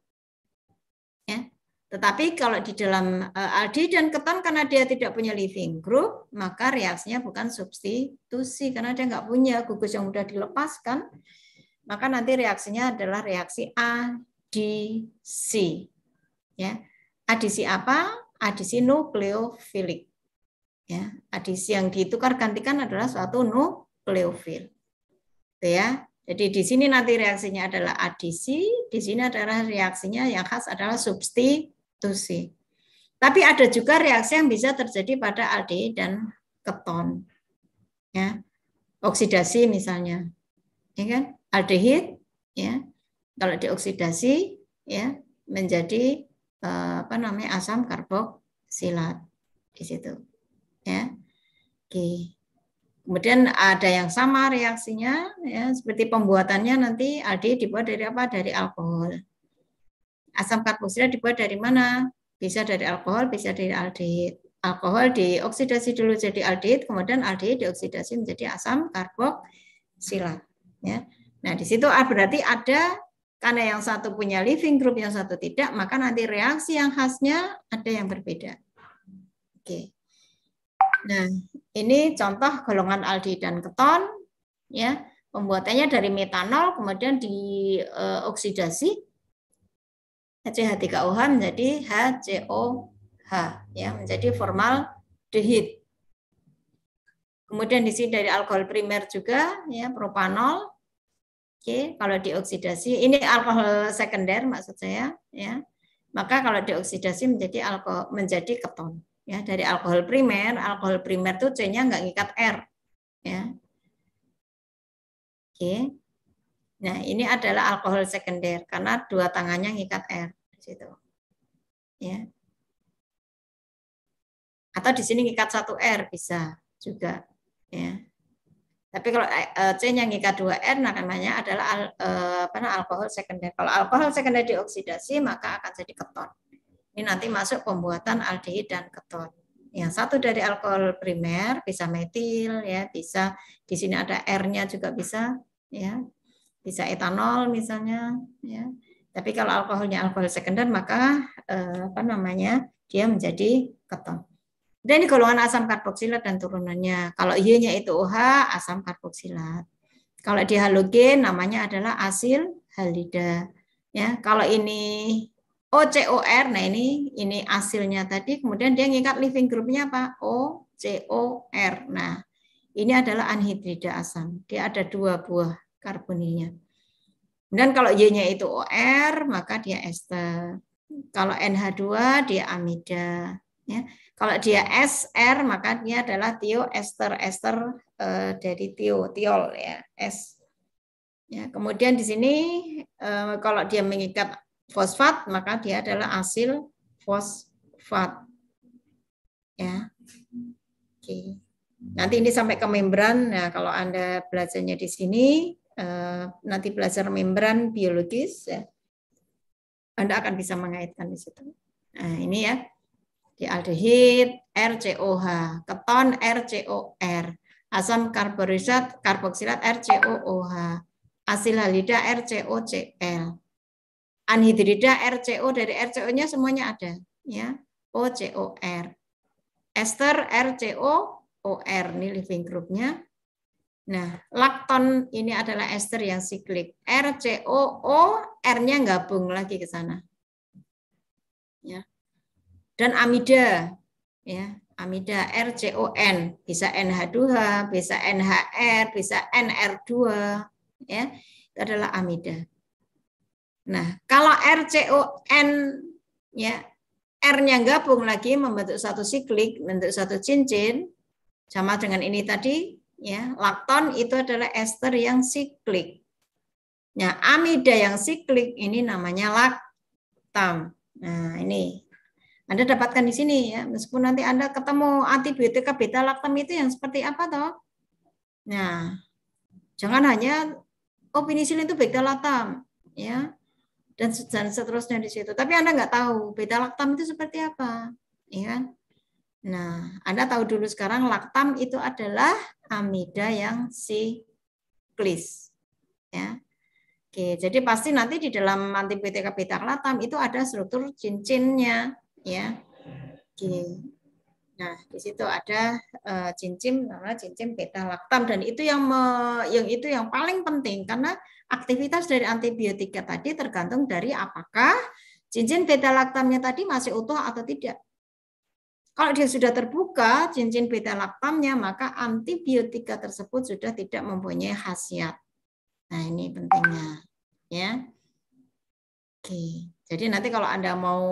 Ya. Tetapi kalau di dalam e, aldi dan keton karena dia tidak punya living group, maka reaksinya bukan substitusi karena dia nggak punya gugus yang sudah dilepaskan, maka nanti reaksinya adalah reaksi adisi. Ya. Adisi apa? Adisi nukleofilik. Ya, adisi yang ditukar gantikan adalah suatu nukleofil. Gitu ya. Jadi di sini nanti reaksinya adalah adisi, di sini adalah reaksinya yang khas adalah substitusi. Tapi ada juga reaksi yang bisa terjadi pada aldehi dan keton. Ya. Oksidasi misalnya. Ya kan? Aldehid ya. Kalau dioksidasi ya menjadi eh, apa namanya asam karboksilat di situ ya. Oke. Kemudian ada yang sama reaksinya ya seperti pembuatannya nanti Aldi dibuat dari apa? Dari alkohol. Asam karboksilat dibuat dari mana? Bisa dari alkohol, bisa dari aldehid. Alkohol dioksidasi dulu jadi aldehid, kemudian aldehid dioksidasi menjadi asam karboksilat ya. Nah, di situ ah, berarti ada karena yang satu punya living group, yang satu tidak, maka nanti reaksi yang khasnya ada yang berbeda. Oke. Nah, ini contoh golongan aldehid dan keton ya, pembuatannya dari metanol kemudian dioksidasi e, HCH3OH menjadi HCOH ya, menjadi formaldehid. Kemudian di sini dari alkohol primer juga ya, propanol. Oke, kalau dioksidasi ini alkohol sekunder maksud saya ya. Maka kalau dioksidasi menjadi alkohol menjadi keton ya dari alkohol primer alkohol primer tuh C-nya nggak ngikat R ya oke nah ini adalah alkohol sekunder karena dua tangannya ngikat R di situ ya atau di sini ngikat satu R bisa juga ya tapi kalau eh, C nya ngikat 2R nah namanya adalah eh, apa alkohol sekunder. Kalau alkohol sekunder dioksidasi maka akan jadi keton. Ini nanti masuk pembuatan aldehid dan keton. Yang satu dari alkohol primer bisa metil ya, bisa di sini ada R-nya juga bisa ya. Bisa etanol misalnya ya. Tapi kalau alkoholnya alkohol sekunder maka eh, apa namanya? dia menjadi keton. Dan ini golongan asam karboksilat dan turunannya. Kalau Y-nya itu OH, asam karboksilat. Kalau di halogen namanya adalah asil halida. Ya, kalau ini OCOR, nah ini ini hasilnya tadi. Kemudian dia ngikat living groupnya apa? OCOR. Nah, ini adalah anhidrida asam. Dia ada dua buah karboninya. Kemudian kalau Y-nya itu OR, maka dia ester. Kalau NH2 dia amida. Ya. Kalau dia SR maka dia adalah thioester, ester eh, dari tio, tiol ya, S. Ya, kemudian di sini eh, kalau dia mengikat fosfat maka dia adalah asil fosfat. Ya. Oke. Nanti ini sampai ke membran. Nah, kalau Anda belajarnya di sini eh, nanti belajar membran biologis ya. Anda akan bisa mengaitkan di situ. Nah, ini ya. Di aldehid RCOH, keton RCOR, asam karbohidrat karboksilat RCOOH, asil halida RCOCl anhidrida RCO dari RCO-nya semuanya ada ya OCOR ester RCO OR ini living groupnya nah lakton ini adalah ester yang siklik RCOO R-nya gabung lagi ke sana ya dan amida ya amida RCON bisa NH2H bisa NHR bisa NR2 ya itu adalah amida Nah, kalau RCON ya R-nya gabung lagi membentuk satu siklik, membentuk satu cincin sama dengan ini tadi ya. Lakton itu adalah ester yang siklik. ya amida yang siklik ini namanya laktam. Nah, ini Anda dapatkan di sini ya. Meskipun nanti Anda ketemu antibiotika beta laktam itu yang seperti apa toh? Nah, jangan hanya opini oh, sini itu beta laktam ya dan seterusnya di situ. Tapi Anda nggak tahu beta laktam itu seperti apa, ya kan? Nah, Anda tahu dulu sekarang laktam itu adalah amida yang siklis, ya. Oke, jadi pasti nanti di dalam anti beta laktam itu ada struktur cincinnya, ya. Oke. Nah, di situ ada uh, cincin namanya cincin beta laktam dan itu yang me, yang itu yang paling penting karena aktivitas dari antibiotika tadi tergantung dari apakah cincin beta laktamnya tadi masih utuh atau tidak. Kalau dia sudah terbuka cincin beta laktamnya maka antibiotika tersebut sudah tidak mempunyai khasiat. Nah, ini pentingnya ya. Oke. Jadi nanti kalau Anda mau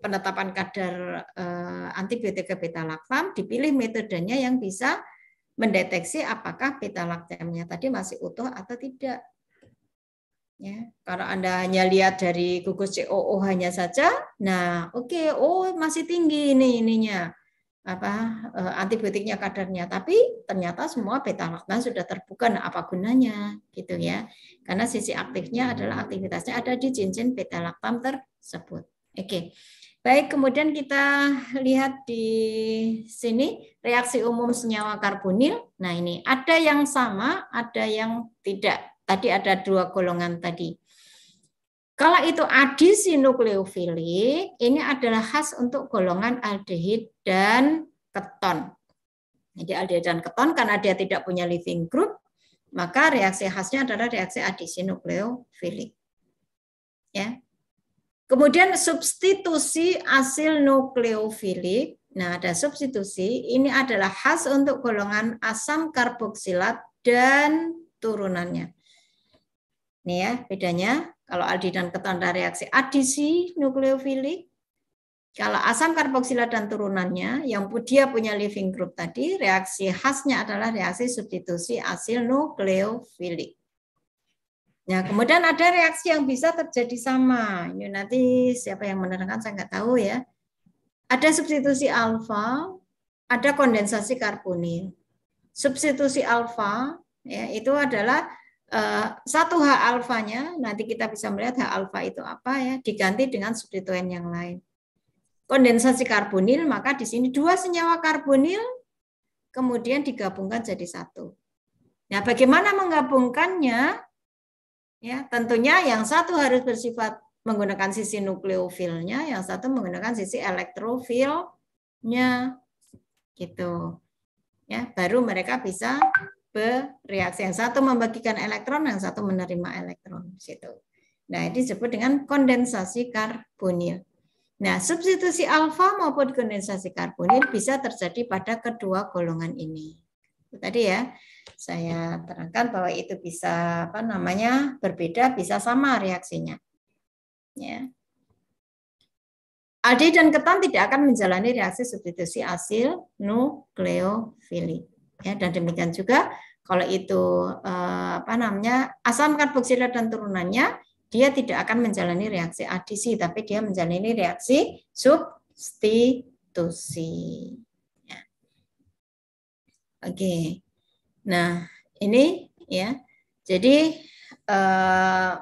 penetapan kadar eh, Eh, antibiotika beta-laktam, dipilih metodenya yang bisa mendeteksi apakah beta-laktamnya tadi masih utuh atau tidak. Ya, kalau Anda hanya lihat dari gugus COO hanya saja, nah oke, okay, oh masih tinggi ini ininya apa eh, antibiotiknya kadarnya, tapi ternyata semua beta laktam sudah terbuka, nah, apa gunanya gitu ya? Karena sisi aktifnya adalah aktivitasnya ada di cincin beta laktam tersebut. Oke, okay. Baik, kemudian kita lihat di sini reaksi umum senyawa karbonil. Nah, ini ada yang sama, ada yang tidak. Tadi ada dua golongan tadi. Kalau itu adisi nukleofilik, ini adalah khas untuk golongan aldehid dan keton. Jadi aldehid dan keton karena dia tidak punya living group, maka reaksi khasnya adalah reaksi adisi nukleofilik. Ya. Kemudian substitusi asil nukleofilik. Nah, ada substitusi. Ini adalah khas untuk golongan asam karboksilat dan turunannya. Ini ya bedanya. Kalau dan ketanda reaksi adisi nukleofilik, kalau asam karboksilat dan turunannya, yang dia punya living group tadi, reaksi khasnya adalah reaksi substitusi asil nukleofilik. Ya, kemudian ada reaksi yang bisa terjadi sama. Ini nanti siapa yang menerangkan saya nggak tahu ya. Ada substitusi alfa, ada kondensasi karbonil. Substitusi alfa ya itu adalah eh, satu H alfanya, nanti kita bisa melihat H alfa itu apa ya, diganti dengan substituen yang lain. Kondensasi karbonil, maka di sini dua senyawa karbonil kemudian digabungkan jadi satu. Nah, bagaimana menggabungkannya? Ya, tentunya yang satu harus bersifat menggunakan sisi nukleofilnya, yang satu menggunakan sisi elektrofilnya. Gitu. Ya, baru mereka bisa bereaksi. Yang satu membagikan elektron, yang satu menerima elektron situ. Nah, ini disebut dengan kondensasi karbonil. Nah, substitusi alfa maupun kondensasi karbonil bisa terjadi pada kedua golongan ini tadi ya saya terangkan bahwa itu bisa apa namanya berbeda bisa sama reaksinya ya Aldi dan ketan tidak akan menjalani reaksi substitusi asil nukleofili ya dan demikian juga kalau itu eh, apa namanya asam karboksilat dan turunannya dia tidak akan menjalani reaksi adisi tapi dia menjalani reaksi substitusi Oke. Nah, ini ya. Jadi uh,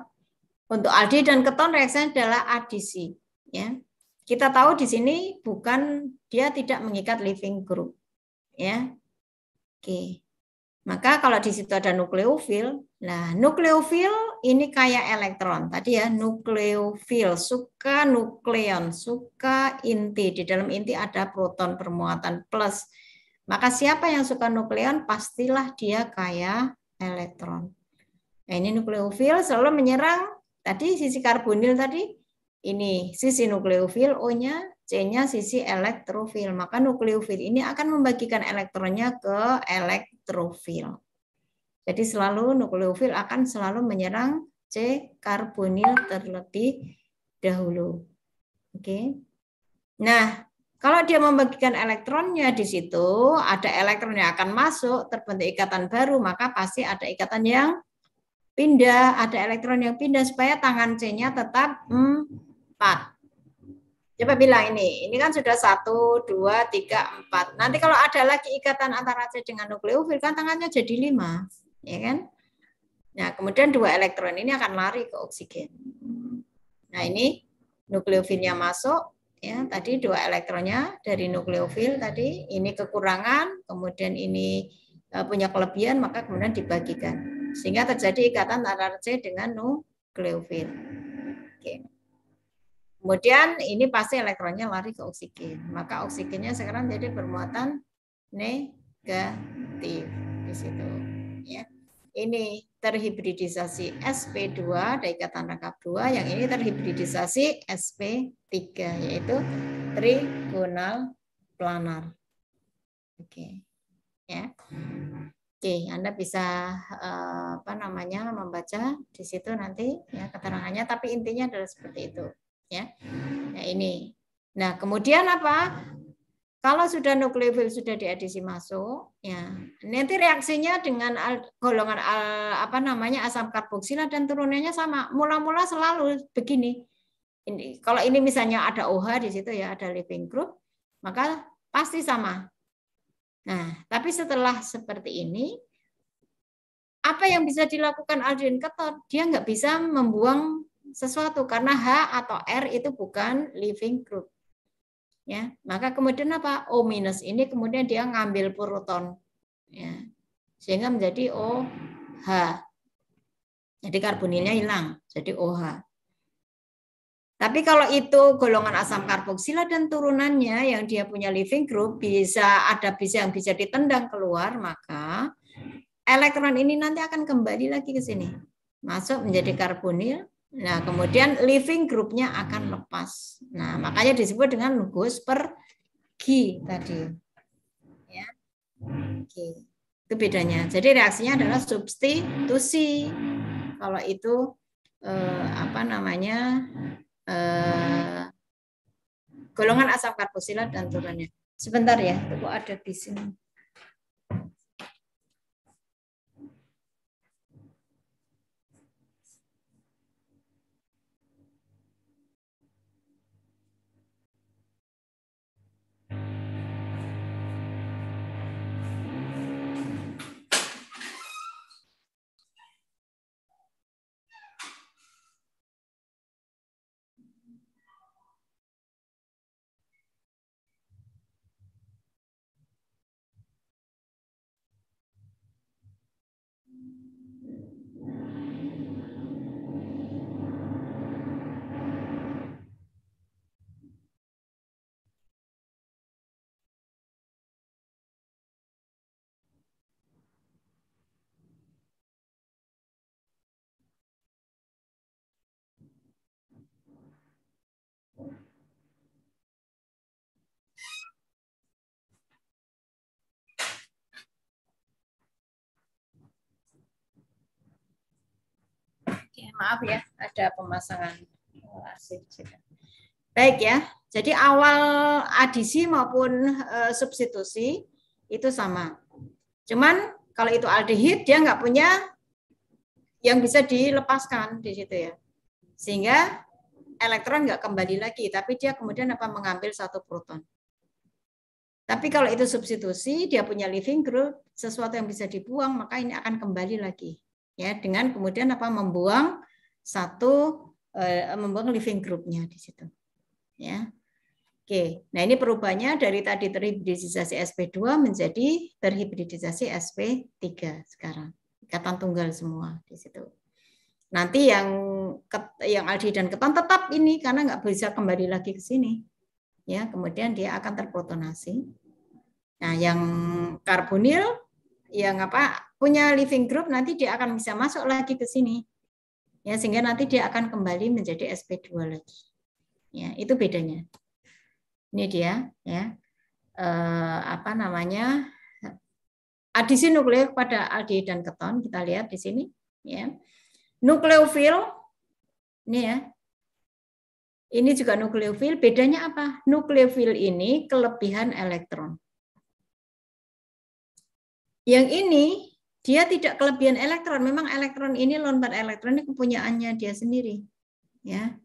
untuk aldi dan keton reaksinya adalah adisi, ya. Kita tahu di sini bukan dia tidak mengikat living group, ya. Oke. Maka kalau di situ ada nukleofil, nah nukleofil ini kayak elektron tadi ya, nukleofil suka nukleon, suka inti. Di dalam inti ada proton bermuatan plus maka siapa yang suka nukleon pastilah dia kaya elektron. Nah, ini nukleofil selalu menyerang tadi sisi karbonil tadi ini sisi nukleofil O-nya C-nya sisi elektrofil. Maka nukleofil ini akan membagikan elektronnya ke elektrofil. Jadi selalu nukleofil akan selalu menyerang C karbonil terlebih dahulu. Oke. Nah, kalau dia membagikan elektronnya di situ, ada elektron yang akan masuk, terbentuk ikatan baru, maka pasti ada ikatan yang pindah, ada elektron yang pindah supaya tangan C-nya tetap 4. Coba bilang ini, ini kan sudah satu, dua, tiga, empat. Nanti kalau ada lagi ikatan antara C dengan nukleofil kan tangannya jadi lima, ya kan? Nah, kemudian dua elektron ini akan lari ke oksigen. Nah, ini nukleofilnya masuk, ya tadi dua elektronnya dari nukleofil tadi ini kekurangan kemudian ini eh, punya kelebihan maka kemudian dibagikan sehingga terjadi ikatan antara C dengan nukleofil. Oke. Kemudian ini pasti elektronnya lari ke oksigen maka oksigennya sekarang jadi bermuatan negatif di situ ya ini terhibridisasi sp2 dari ikatan rangkap 2, yang ini terhibridisasi sp3 yaitu trigonal planar. Oke. Okay. Ya. Oke, okay, Anda bisa eh, apa namanya membaca di situ nanti ya keterangannya tapi intinya adalah seperti itu, ya. Nah, ini. Nah, kemudian apa? Kalau sudah nukleofil sudah diadisi masuk, ya nanti reaksinya dengan al, golongan al, apa namanya asam karboksila dan turunannya sama. Mula-mula selalu begini. Ini, kalau ini misalnya ada OH di situ ya, ada living group, maka pasti sama. Nah, tapi setelah seperti ini, apa yang bisa dilakukan Aldrin keton? Dia nggak bisa membuang sesuatu karena H atau R itu bukan living group ya maka kemudian apa O minus ini kemudian dia ngambil proton ya sehingga menjadi OH jadi karbonilnya hilang jadi OH tapi kalau itu golongan asam karboksila dan turunannya yang dia punya living group bisa ada bisa yang bisa ditendang keluar maka elektron ini nanti akan kembali lagi ke sini masuk menjadi karbonil Nah, kemudian living groupnya akan lepas. Nah, makanya disebut dengan goes pergi tadi. Ya. Oke. Itu bedanya. Jadi reaksinya adalah substitusi. Kalau itu eh, apa namanya? Eh, golongan asam karboksilat dan turunnya. Sebentar ya, kok ada di sini. maaf ya, ada pemasangan AC. Baik ya, jadi awal adisi maupun eh, substitusi itu sama. Cuman kalau itu aldehid dia nggak punya yang bisa dilepaskan di situ ya. Sehingga elektron nggak kembali lagi, tapi dia kemudian apa mengambil satu proton. Tapi kalau itu substitusi, dia punya living group, sesuatu yang bisa dibuang, maka ini akan kembali lagi ya dengan kemudian apa membuang satu uh, membuang living groupnya di situ ya oke nah ini perubahannya dari tadi terhibridisasi sp2 menjadi terhibridisasi sp3 sekarang ikatan tunggal semua di situ nanti yang yang aldi dan keton tetap ini karena nggak bisa kembali lagi ke sini ya kemudian dia akan terprotonasi nah yang karbonil yang apa punya living group nanti dia akan bisa masuk lagi ke sini. Ya, sehingga nanti dia akan kembali menjadi SP2 lagi. Ya, itu bedanya. Ini dia, ya. Eh, apa namanya? Adisi nukleik pada aldehid dan keton kita lihat di sini, ya. Nukleofil ini ya. Ini juga nukleofil, bedanya apa? Nukleofil ini kelebihan elektron. Yang ini dia tidak kelebihan elektron, memang elektron ini lompat ini kepunyaannya dia sendiri. Ya.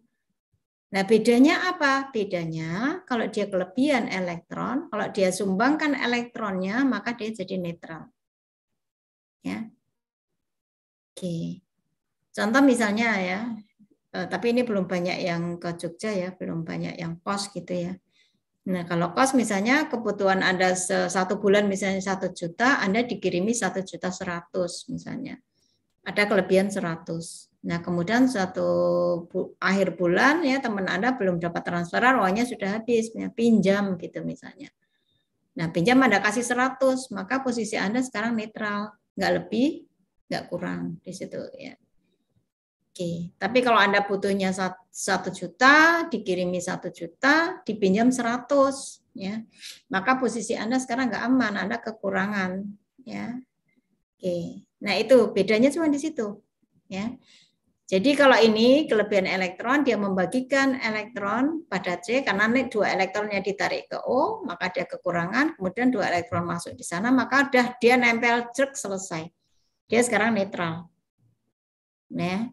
Nah, bedanya apa? Bedanya kalau dia kelebihan elektron, kalau dia sumbangkan elektronnya, maka dia jadi netral. Ya. Oke. Contoh misalnya ya, eh, tapi ini belum banyak yang ke Jogja ya, belum banyak yang pos gitu ya. Nah, kalau kos misalnya kebutuhan Anda satu bulan misalnya satu juta, Anda dikirimi satu juta seratus misalnya. Ada kelebihan seratus. Nah, kemudian satu bu, akhir bulan ya teman Anda belum dapat transfer uangnya sudah habis, ya, pinjam gitu misalnya. Nah, pinjam Anda kasih seratus, maka posisi Anda sekarang netral, nggak lebih, nggak kurang di situ ya. Oke, tapi kalau Anda butuhnya satu juta, dikirimi satu juta, dipinjam seratus, ya, maka posisi Anda sekarang nggak aman, Anda kekurangan, ya. Oke, nah itu bedanya cuma di situ, ya. Jadi kalau ini kelebihan elektron, dia membagikan elektron pada C karena dua elektronnya ditarik ke O, maka dia kekurangan, kemudian dua elektron masuk di sana, maka udah dia nempel cek selesai. Dia sekarang netral. Nah,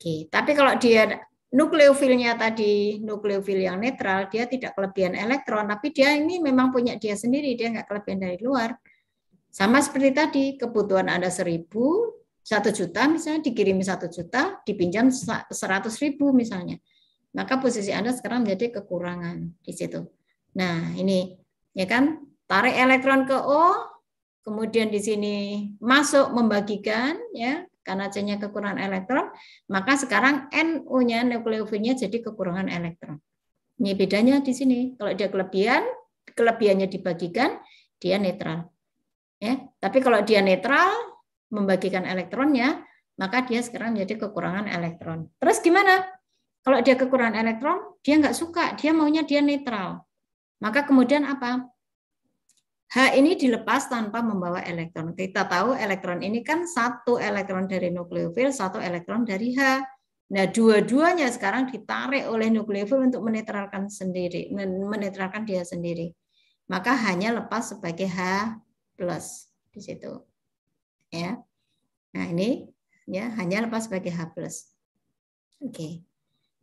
Oke, tapi kalau dia nukleofilnya tadi nukleofil yang netral, dia tidak kelebihan elektron, tapi dia ini memang punya dia sendiri, dia nggak kelebihan dari luar. Sama seperti tadi, kebutuhan Anda seribu, satu juta misalnya, dikirim satu juta, dipinjam seratus ribu misalnya. Maka posisi Anda sekarang menjadi kekurangan di situ. Nah, ini ya kan, tarik elektron ke O, kemudian di sini masuk membagikan ya karena C-nya kekurangan elektron, maka sekarang nu nya nukleofilnya jadi kekurangan elektron. Ini bedanya di sini. Kalau dia kelebihan, kelebihannya dibagikan, dia netral. Ya, tapi kalau dia netral membagikan elektronnya, maka dia sekarang menjadi kekurangan elektron. Terus gimana? Kalau dia kekurangan elektron, dia nggak suka, dia maunya dia netral. Maka kemudian apa? H ini dilepas tanpa membawa elektron. Kita tahu elektron ini kan satu elektron dari nukleofil, satu elektron dari H. Nah, dua-duanya sekarang ditarik oleh nukleofil untuk menetralkan sendiri, menetralkan dia sendiri. Maka hanya lepas sebagai H plus di situ. Ya. Nah, ini ya hanya lepas sebagai H plus. Oke. Okay.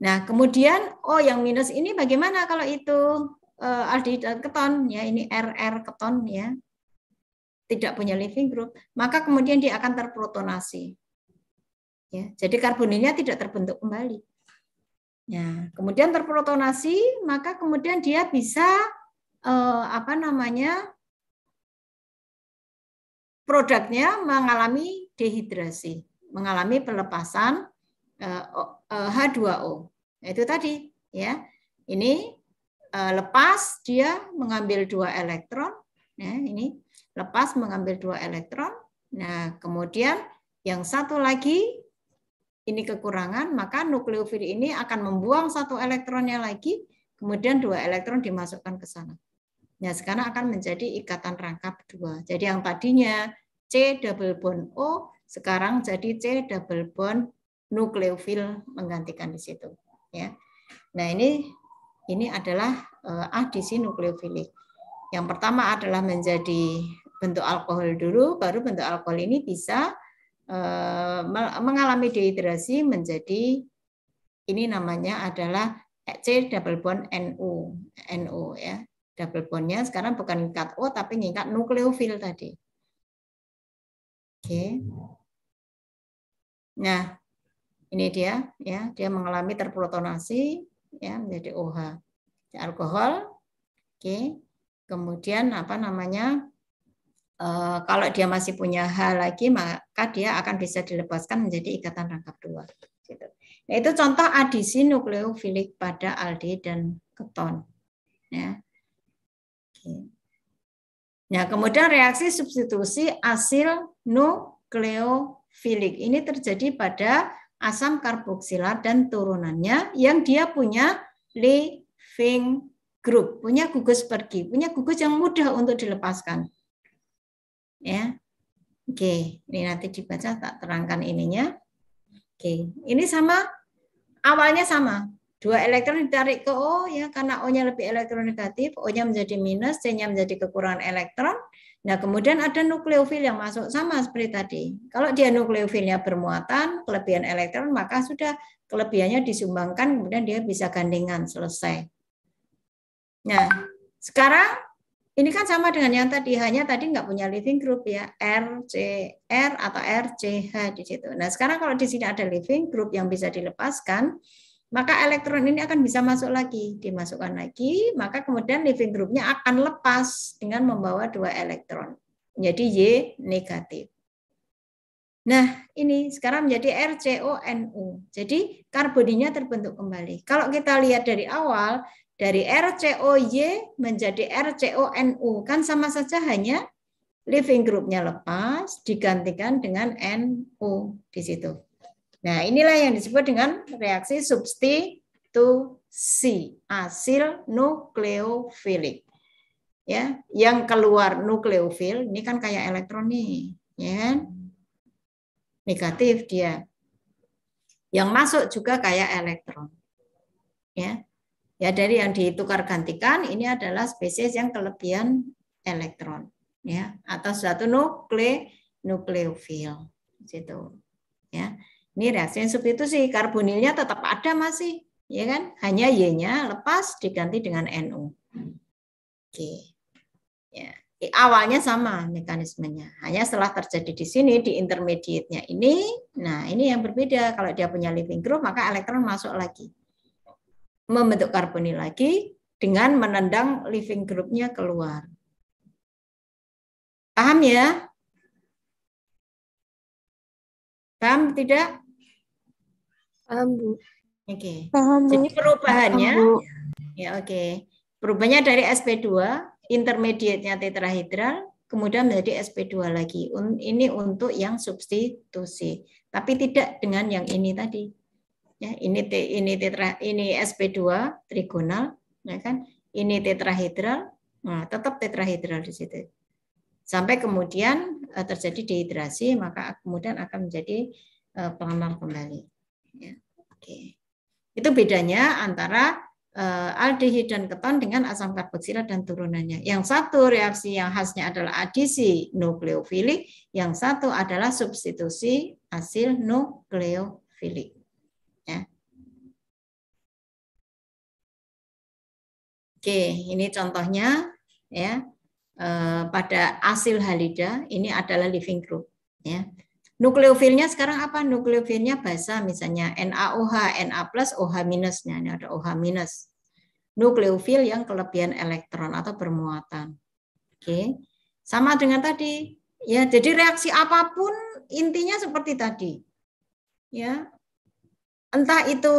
Nah, kemudian oh yang minus ini bagaimana kalau itu? uh, eh, dan keton ya ini RR keton ya tidak punya living group maka kemudian dia akan terprotonasi ya jadi karbonilnya tidak terbentuk kembali ya kemudian terprotonasi maka kemudian dia bisa eh, apa namanya produknya mengalami dehidrasi mengalami pelepasan eh, H2O eh, itu tadi ya ini Eh, lepas dia mengambil dua elektron. Nah, ini lepas mengambil dua elektron. Nah, kemudian yang satu lagi ini kekurangan, maka nukleofil ini akan membuang satu elektronnya lagi, kemudian dua elektron dimasukkan ke sana. Nah, sekarang akan menjadi ikatan rangkap dua. Jadi yang tadinya C double bond O, sekarang jadi C double bond nukleofil menggantikan di situ. Ya. Nah, ini ini adalah eh, adisi-nukleofilik. Yang pertama adalah menjadi bentuk alkohol dulu, baru bentuk alkohol ini bisa eh, mengalami dehidrasi menjadi ini namanya adalah C double bond NO, NO ya. Double bondnya sekarang bukan ngikat O tapi ngikat nukleofil tadi. Oke. Okay. Nah, ini dia ya, dia mengalami terprotonasi ya menjadi OH. Alkohol, oke. Kemudian apa namanya? E, kalau dia masih punya H lagi, maka dia akan bisa dilepaskan menjadi ikatan rangkap dua. Gitu. Nah, itu contoh adisi nukleofilik pada aldehi dan keton. Ya. Oke. Nah, kemudian reaksi substitusi asil nukleofilik. Ini terjadi pada asam karboksilat dan turunannya yang dia punya living group, punya gugus pergi, punya gugus yang mudah untuk dilepaskan. Ya. Oke, ini nanti dibaca tak terangkan ininya. Oke, ini sama awalnya sama. Dua elektron ditarik ke O ya karena O-nya lebih elektronegatif, O-nya menjadi minus, C-nya menjadi kekurangan elektron Nah, kemudian ada nukleofil yang masuk sama seperti tadi. Kalau dia nukleofilnya bermuatan, kelebihan elektron, maka sudah kelebihannya disumbangkan, kemudian dia bisa gandengan selesai. Nah, sekarang ini kan sama dengan yang tadi, hanya tadi nggak punya living group ya, RCR atau RCH di situ. Nah, sekarang kalau di sini ada living group yang bisa dilepaskan, maka elektron ini akan bisa masuk lagi, dimasukkan lagi, maka kemudian living groupnya akan lepas dengan membawa dua elektron. Jadi Y negatif. Nah, ini sekarang menjadi RCONU. Jadi karboninya terbentuk kembali. Kalau kita lihat dari awal, dari RCOY menjadi RCONU. Kan sama saja hanya living groupnya lepas, digantikan dengan NU di situ. Nah, inilah yang disebut dengan reaksi substitusi asil nukleofilik. Ya, yang keluar nukleofil ini kan kayak elektron nih, ya kan? Negatif dia. Yang masuk juga kayak elektron. Ya. Ya dari yang ditukar gantikan ini adalah spesies yang kelebihan elektron, ya, atau suatu nukle nukleofil gitu. Ya. Ini reaksi substitusi, karbonilnya tetap ada masih, ya kan? Hanya Y-nya lepas diganti dengan NO. Oke. Ya. Awalnya sama mekanismenya. Hanya setelah terjadi di sini di intermediate-nya ini, nah ini yang berbeda. Kalau dia punya living group maka elektron masuk lagi. Membentuk karbonil lagi dengan menendang living group-nya keluar. Paham ya? Paham tidak? Paham, Bu. Oke. Paham, Bu. Jadi perubahannya Ya, oke. Okay. Perubahannya dari SP2 intermediate-nya tetrahedral kemudian menjadi SP2 lagi. Ini untuk yang substitusi. Tapi tidak dengan yang ini tadi. Ya, ini ini tetra ini SP2 trigonal, ya kan? Ini tetrahedral. Nah, tetap tetrahedral di situ. Sampai kemudian eh, terjadi dehidrasi, maka kemudian akan menjadi eh, pengamal kembali. Ya. Oke. Itu bedanya antara uh, eh, aldehid dan keton dengan asam karboksilat dan turunannya. Yang satu reaksi yang khasnya adalah adisi nukleofilik, yang satu adalah substitusi asil nukleofilik. Ya. Oke, ini contohnya ya. Eh, pada asil halida ini adalah living group ya Nukleofilnya sekarang apa? Nukleofilnya basa misalnya NaOH, Na plus, OH minusnya. Ini ada OH minus. Nukleofil yang kelebihan elektron atau bermuatan. Oke. Sama dengan tadi. Ya, jadi reaksi apapun intinya seperti tadi. Ya. Entah itu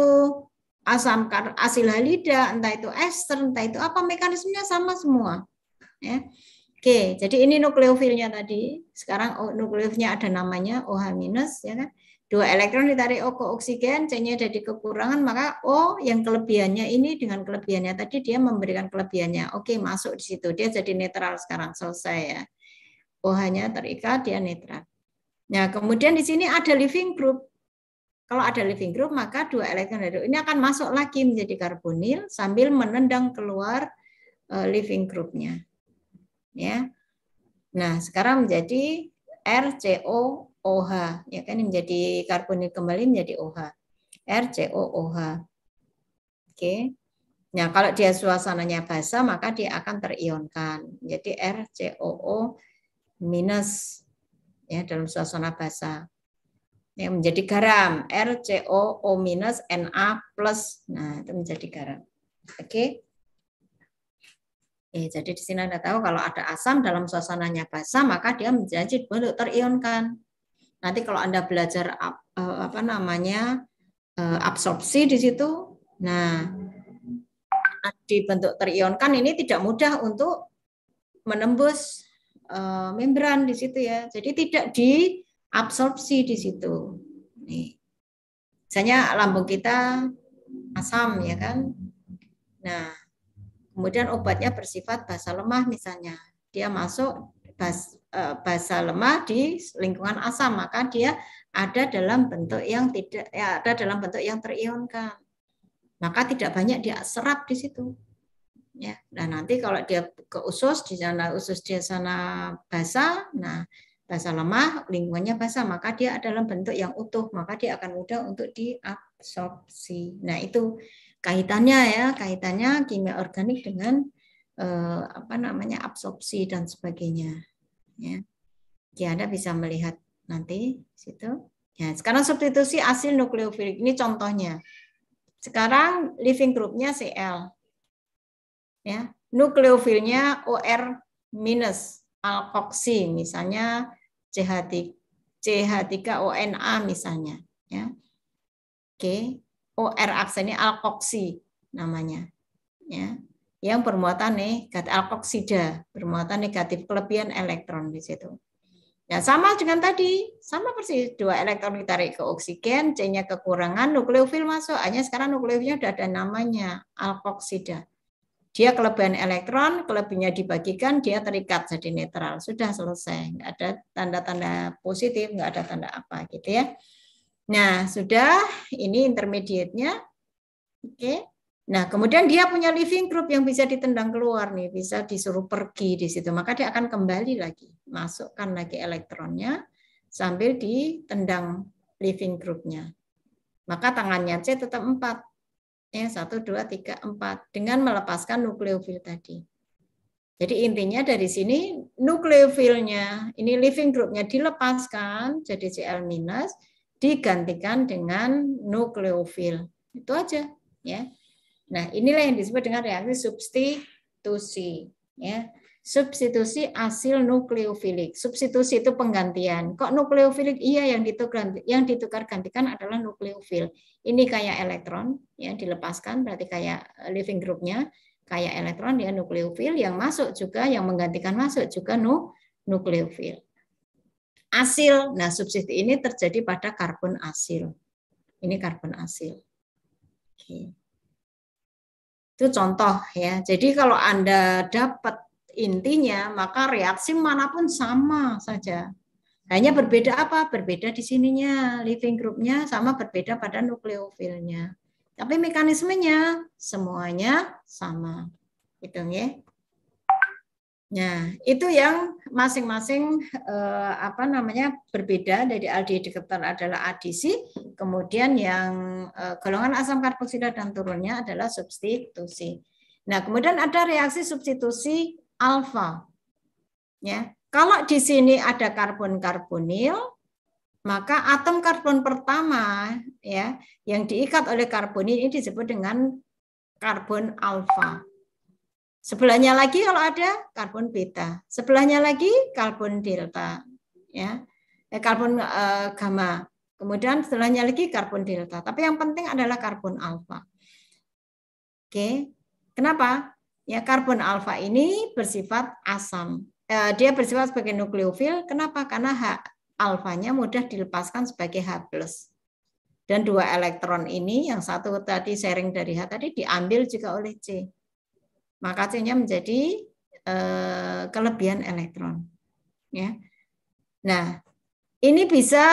asam asil halida, entah itu ester, entah itu apa mekanismenya sama semua. Ya. Oke, jadi ini nukleofilnya tadi. Sekarang oh, nukleofilnya ada namanya OH minus, ya kan? Dua elektron ditarik O ke oksigen, C-nya jadi kekurangan, maka O yang kelebihannya ini dengan kelebihannya tadi dia memberikan kelebihannya. Oke, masuk di situ. Dia jadi netral sekarang, selesai ya. OH-nya terikat, dia netral. Nah, kemudian di sini ada living group. Kalau ada living group, maka dua elektron dari ini akan masuk lagi menjadi karbonil sambil menendang keluar eh, living groupnya ya. Nah, sekarang menjadi RCOOH ya kan menjadi karbonil kembali menjadi OH. RCOOH. Oke. Nah, kalau dia suasananya basah maka dia akan terionkan. Jadi RCOO minus ya dalam suasana basah. Ya, menjadi garam RCOO minus Na plus. Nah, itu menjadi garam. Oke. Okay. Eh, jadi di sini Anda tahu kalau ada asam dalam suasananya basah, maka dia menjadi bentuk terionkan. Nanti kalau Anda belajar eh, apa namanya eh, absorpsi di situ, nah di bentuk terionkan ini tidak mudah untuk menembus eh, membran di situ ya. Jadi tidak diabsorpsi di situ. Nih. Misalnya lambung kita asam ya kan. Nah, Kemudian obatnya bersifat basa lemah misalnya. Dia masuk bas, e, basa lemah di lingkungan asam, maka dia ada dalam bentuk yang tidak ya, ada dalam bentuk yang terionkan. Maka tidak banyak dia serap di situ. Ya, dan nah nanti kalau dia ke usus di sana usus di sana basa nah basa lemah, lingkungannya basa maka dia dalam bentuk yang utuh, maka dia akan mudah untuk diabsorpsi. Nah, itu kaitannya ya kaitannya kimia organik dengan eh, apa namanya absorpsi dan sebagainya ya jadi anda bisa melihat nanti situ ya sekarang substitusi asil nukleofilik ini contohnya sekarang living groupnya Cl ya nukleofilnya OR minus alkoksi misalnya CH3 CH3ONA misalnya ya oke OR oh, aksen ini alkoksi namanya. Ya. Yang bermuatan negatif alkoksida, bermuatan negatif kelebihan elektron di situ. Ya, sama dengan tadi, sama persis dua elektron ditarik ke oksigen, C-nya kekurangan, nukleofil masuk. Hanya sekarang nukleofilnya sudah ada namanya alkoksida. Dia kelebihan elektron, kelebihnya dibagikan, dia terikat jadi netral. Sudah selesai, nggak ada tanda-tanda positif, nggak ada tanda apa gitu ya. Nah, sudah ini intermediate-nya. Oke. Okay. Nah, kemudian dia punya living group yang bisa ditendang keluar nih, bisa disuruh pergi di situ. Maka dia akan kembali lagi, masukkan lagi elektronnya sambil ditendang living group-nya. Maka tangannya C tetap 4. Ya, 1, 2, 3, 4. Dengan melepaskan nukleofil tadi. Jadi intinya dari sini nukleofilnya, ini living group nya dilepaskan, jadi Cl- minus, digantikan dengan nukleofil. Itu aja, ya. Nah, inilah yang disebut dengan reaksi substitusi, ya. Substitusi asil nukleofilik. Substitusi itu penggantian. Kok nukleofilik? Iya, yang ditukar yang ditukar gantikan adalah nukleofil. Ini kayak elektron yang dilepaskan berarti kayak eh, living groupnya kayak elektron dia nukleofil yang masuk juga yang menggantikan masuk juga nu nukleofil asil. Nah, subsidi ini terjadi pada karbon asil. Ini karbon asil. Oke. Itu contoh ya. Jadi kalau Anda dapat intinya, maka reaksi manapun sama saja. Hanya berbeda apa? Berbeda di sininya, living groupnya sama berbeda pada nukleofilnya. Tapi mekanismenya semuanya sama. Gitu ya. Nah, itu yang masing-masing eh, apa namanya berbeda dari LDL adalah adisi, kemudian yang eh, golongan asam karboksida dan turunnya adalah substitusi. Nah, kemudian ada reaksi substitusi alfa. Ya, kalau di sini ada karbon karbonil, maka atom karbon pertama ya yang diikat oleh karbonil ini disebut dengan karbon alfa. Sebelahnya lagi kalau ada karbon beta, sebelahnya lagi karbon delta, ya, eh, karbon eh, gamma. Kemudian sebelahnya lagi karbon delta. Tapi yang penting adalah karbon alfa. Oke, kenapa? Ya, karbon alfa ini bersifat asam. Eh, dia bersifat sebagai nukleofil. Kenapa? Karena H alfanya mudah dilepaskan sebagai H+ plus. dan dua elektron ini yang satu tadi sharing dari H tadi diambil juga oleh C maka C-nya menjadi eh, kelebihan elektron. Ya. Nah, ini bisa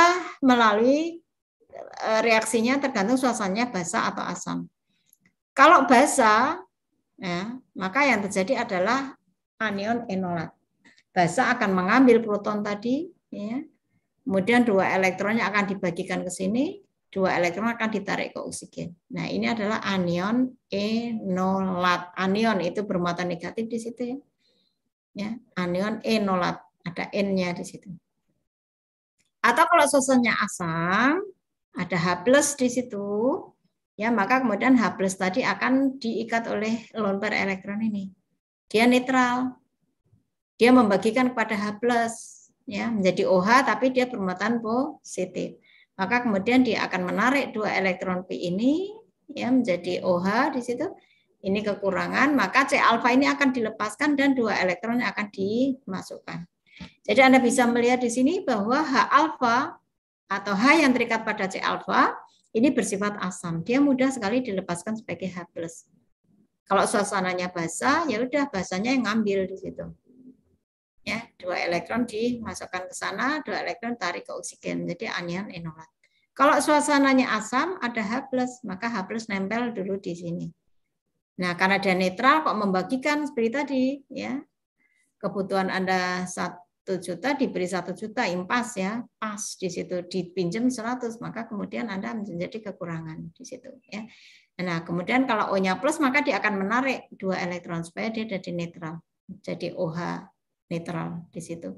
melalui eh, reaksinya tergantung suasananya basah atau asam. Kalau basah, ya, maka yang terjadi adalah anion enolat. Basah akan mengambil proton tadi, ya, kemudian dua elektronnya akan dibagikan ke sini, dua elektron akan ditarik ke oksigen. Nah, ini adalah anion enolat. Anion itu bermuatan negatif di situ ya. Ya, anion enolat, ada N-nya di situ. Atau kalau susunnya asam, ada H+ di situ, ya maka kemudian H+ tadi akan diikat oleh lone pair elektron ini. Dia netral. Dia membagikan kepada H+ ya menjadi OH tapi dia bermuatan positif maka kemudian dia akan menarik dua elektron pi ini ya menjadi OH di situ ini kekurangan, maka C alfa ini akan dilepaskan dan dua elektron akan dimasukkan. Jadi Anda bisa melihat di sini bahwa H alfa atau H yang terikat pada C alfa ini bersifat asam. Dia mudah sekali dilepaskan sebagai H+. plus. Kalau suasananya basah, ya udah basahnya yang ngambil di situ ya dua elektron dimasukkan ke sana dua elektron tarik ke oksigen jadi anion enolat kalau suasananya asam ada H+, plus maka H+, plus nempel dulu di sini. Nah, karena dia netral kok membagikan seperti tadi ya. Kebutuhan Anda satu juta diberi satu juta impas ya, pas di situ dipinjam 100 maka kemudian Anda menjadi kekurangan di situ ya. Nah, kemudian kalau O-nya plus maka dia akan menarik dua elektron supaya dia jadi netral. Jadi OH netral di situ.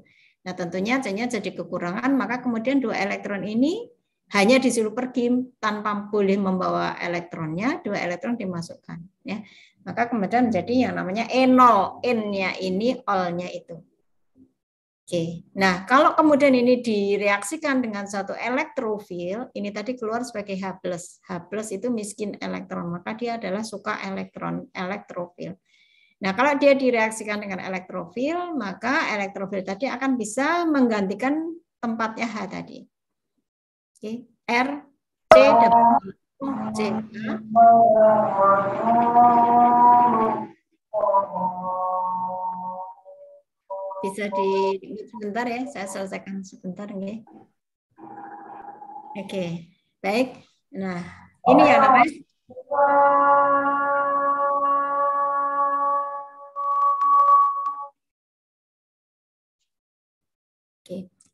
Nah tentunya c jadi kekurangan, maka kemudian dua elektron ini hanya disuruh pergi tanpa boleh membawa elektronnya, dua elektron dimasukkan. Ya. Maka kemudian jadi yang namanya E0, N-nya ini, all-nya itu. Oke, nah kalau kemudian ini direaksikan dengan satu elektrofil, ini tadi keluar sebagai H+. H+, itu miskin elektron, maka dia adalah suka elektron, elektrofil. Nah, kalau dia direaksikan dengan elektrofil, maka elektrofil tadi akan bisa menggantikan tempatnya H tadi. Oke, R, C, C, Bisa di sebentar ya, saya selesaikan sebentar nih. Oke, baik. Nah, ini ya, namanya.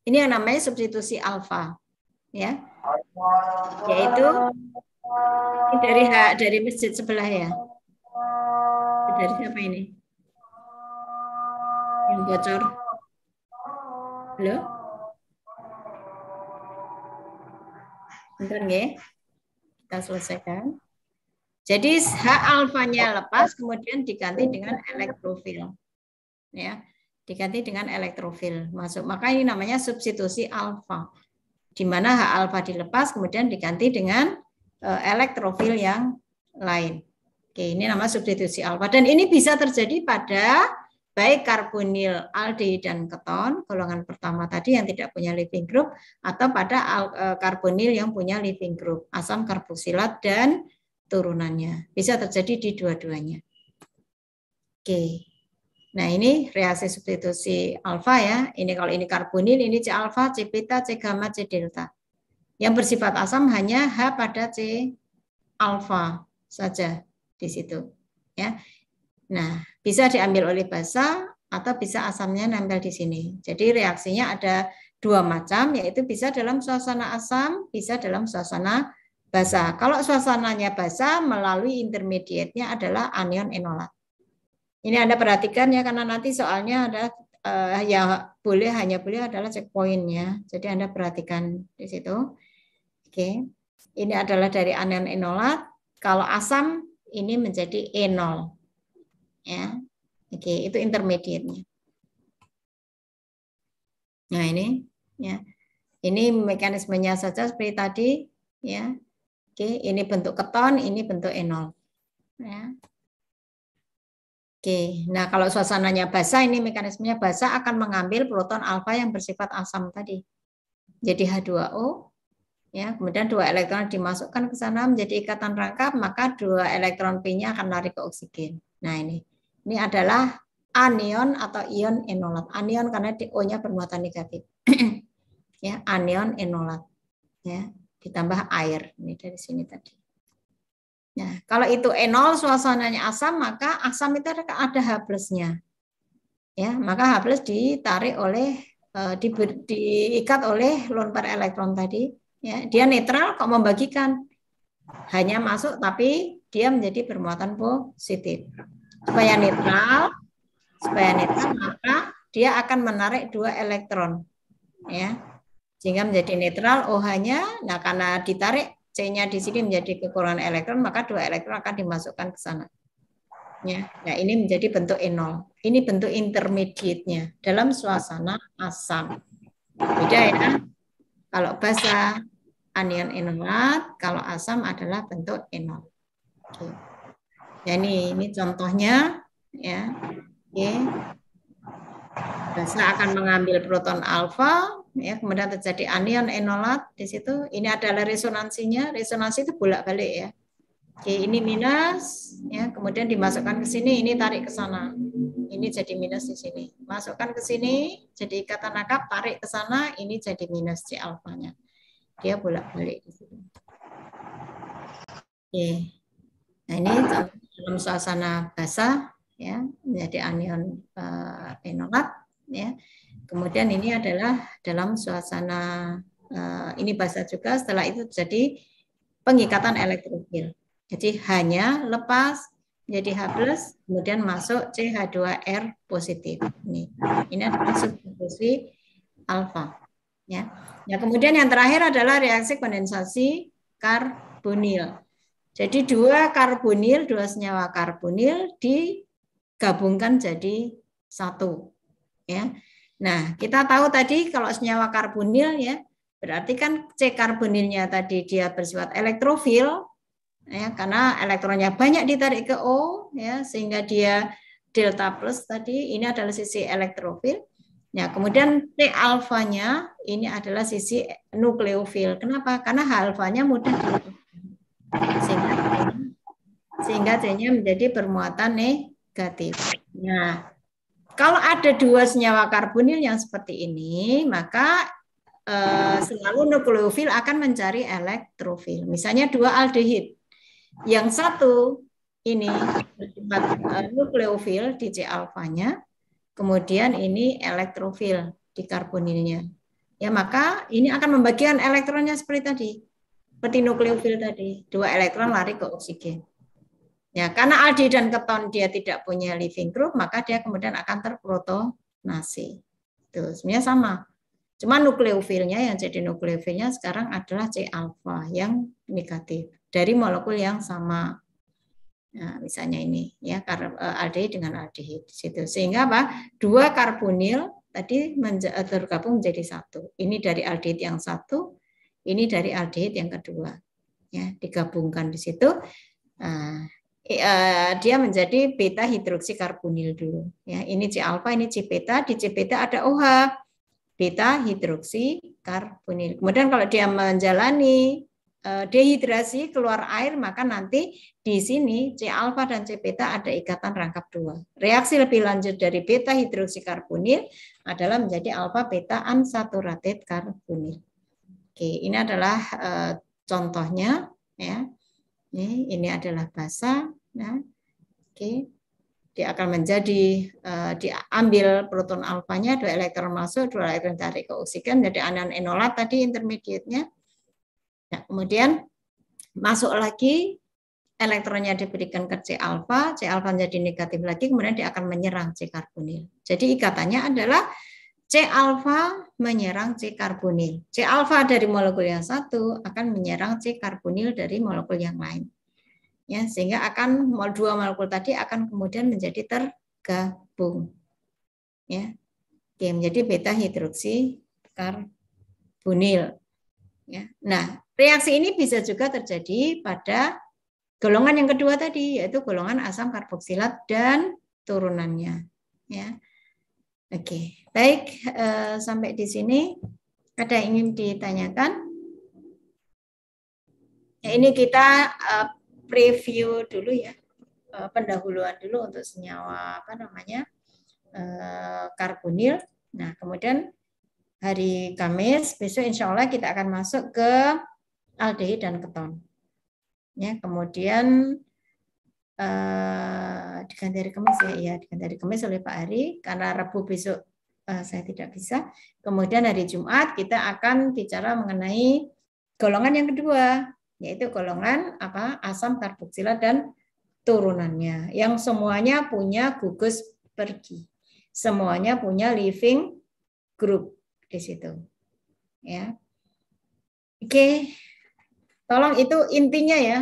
Ini yang namanya substitusi alfa, ya. Yaitu ini dari dari masjid sebelah ya. Dari siapa ini? Yang bocor. Halo? Bentar ya. Kita selesaikan. Jadi H alfanya lepas kemudian diganti dengan elektrofil. Ya diganti dengan elektrofil masuk. Maka ini namanya substitusi alfa, di mana H alfa dilepas kemudian diganti dengan eh, elektrofil yang lain. Oke, ini nama substitusi alfa dan ini bisa terjadi pada baik karbonil aldehid dan keton golongan pertama tadi yang tidak punya living group atau pada eh, karbonil yang punya living group asam karboksilat dan turunannya bisa terjadi di dua-duanya. Oke. Nah, ini reaksi substitusi alfa ya. Ini kalau ini karbonil, ini C alfa, C beta, C gamma, C delta. Yang bersifat asam hanya H pada C alfa saja di situ. Ya. Nah, bisa diambil oleh basa atau bisa asamnya nempel di sini. Jadi reaksinya ada dua macam, yaitu bisa dalam suasana asam, bisa dalam suasana basa Kalau suasananya basa melalui intermediate-nya adalah anion enolat. Ini Anda perhatikan ya karena nanti soalnya ada uh, ya boleh hanya boleh adalah checkpoint ya. Jadi Anda perhatikan di situ. Oke. Ini adalah dari anion enolat. Kalau asam ini menjadi enol. Ya. Oke, itu intermediate-nya. Nah, ini ya. Ini mekanismenya saja seperti tadi ya. Oke, ini bentuk keton, ini bentuk enol. Ya. Oke, nah kalau suasananya basah ini mekanismenya basah akan mengambil proton alfa yang bersifat asam tadi. Jadi H2O ya, kemudian dua elektron dimasukkan ke sana menjadi ikatan rangkap, maka dua elektron P-nya akan lari ke oksigen. Nah, ini. Ini adalah anion atau ion enolat. Anion karena O-nya bermuatan negatif. ya, anion enolat. Ya, ditambah air ini dari sini tadi. Nah, kalau itu enol suasananya asam, maka asam itu ada H plusnya. Ya, maka H plus ditarik oleh eh, di, diikat oleh lone pair elektron tadi. Ya, dia netral kok membagikan. Hanya masuk tapi dia menjadi bermuatan positif. Supaya netral, supaya netral maka dia akan menarik dua elektron. Ya. Sehingga menjadi netral OH-nya. Nah, karena ditarik C-nya di sini menjadi kekurangan elektron, maka dua elektron akan dimasukkan ke sana. Ya. Nah, ini menjadi bentuk enol. Ini bentuk intermediate-nya dalam suasana asam. Beda ya. Kalau basa anion enolat, kalau asam adalah bentuk enol. Oke. Ya, ini, ini contohnya ya. Oke. Basa akan mengambil proton alfa, ya kemudian terjadi anion enolat di situ ini adalah resonansinya resonansi itu bolak balik ya oke ini minus ya kemudian dimasukkan ke sini ini tarik ke sana ini jadi minus di sini masukkan ke sini jadi ikatan akap tarik ke sana ini jadi minus c alfanya dia bolak balik di sini oke nah ini dalam suasana basah ya menjadi anion uh, enolat ya Kemudian ini adalah dalam suasana eh, ini basah juga setelah itu jadi pengikatan elektrofil. Jadi hanya lepas jadi H+, kemudian masuk CH2R positif. Ini, ini adalah substitusi alfa. Ya. Nah, kemudian yang terakhir adalah reaksi kondensasi karbonil. Jadi dua karbonil, dua senyawa karbonil digabungkan jadi satu. Ya. Nah, kita tahu tadi kalau senyawa karbonil ya, berarti kan C karbonilnya tadi dia bersifat elektrofil ya karena elektronnya banyak ditarik ke O ya sehingga dia delta plus tadi ini adalah sisi elektrofil. Ya, kemudian C alfanya ini adalah sisi nukleofil. Kenapa? Karena alfanya mudah sehingga sehingga C-nya menjadi bermuatan negatif. Nah, kalau ada dua senyawa karbonil yang seperti ini, maka eh, selalu nukleofil akan mencari elektrofil. Misalnya dua aldehid. Yang satu ini bersifat eh, nukleofil di C alfanya, kemudian ini elektrofil di karbonilnya. Ya, maka ini akan membagikan elektronnya seperti tadi. Seperti nukleofil tadi, dua elektron lari ke oksigen. Ya, karena aldi dan keton dia tidak punya living group, maka dia kemudian akan terprotonasi. Itu sebenarnya sama. Cuma nukleofilnya yang jadi nukleofilnya sekarang adalah C alfa yang negatif dari molekul yang sama. Nah, misalnya ini ya eh, aldehid dengan aldehid di situ. Sehingga apa? Dua karbonil tadi eh, tergabung menjadi satu. Ini dari aldehid yang satu, ini dari aldehid yang kedua. Ya, digabungkan di situ. Nah, Eh, dia menjadi beta hidroksikarbonil dulu. Ya, ini C alfa, ini C beta. Di C beta ada OH, beta hidroksikarbonil. Kemudian kalau dia menjalani eh, dehidrasi keluar air, maka nanti di sini C alfa dan C beta ada ikatan rangkap dua. Reaksi lebih lanjut dari beta hidroksikarbonil adalah menjadi alfa beta unsaturated karbonil. Oke, ini adalah eh, contohnya ya ini adalah basa. Nah, ya. oke. Okay. Dia akan menjadi uh, diambil proton alfanya, dua elektron masuk, dua elektron tarik ke oksigen, jadi anion enolat tadi intermediate-nya. Nah, kemudian masuk lagi elektronnya diberikan ke C alfa, C alfa menjadi negatif lagi, kemudian dia akan menyerang C karbonil. Jadi ikatannya adalah C alfa menyerang C karbonil. C alfa dari molekul yang satu akan menyerang C karbonil dari molekul yang lain. Ya, sehingga akan dua molekul tadi akan kemudian menjadi tergabung. Ya. Oke, menjadi beta hidroksi karbonil. Ya. Nah, reaksi ini bisa juga terjadi pada golongan yang kedua tadi yaitu golongan asam karboksilat dan turunannya. Ya. Oke, baik Uh, sampai di sini ada yang ingin ditanyakan? Ya, ini kita uh, preview dulu ya Uh, pendahuluan dulu untuk senyawa apa namanya uh, karbonil. Nah kemudian hari Kamis besok insya Allah kita akan masuk ke aldehid dan keton. Ya kemudian Eh, Dengan dari kemis ya, ya diganti hari Kamis oleh Pak Ari karena Rabu besok uh, saya tidak bisa. Kemudian hari Jumat kita akan bicara mengenai golongan yang kedua yaitu golongan apa asam karboksila dan turunannya yang semuanya punya gugus pergi. Semuanya punya living group di situ. Ya. Oke. Tolong itu intinya ya,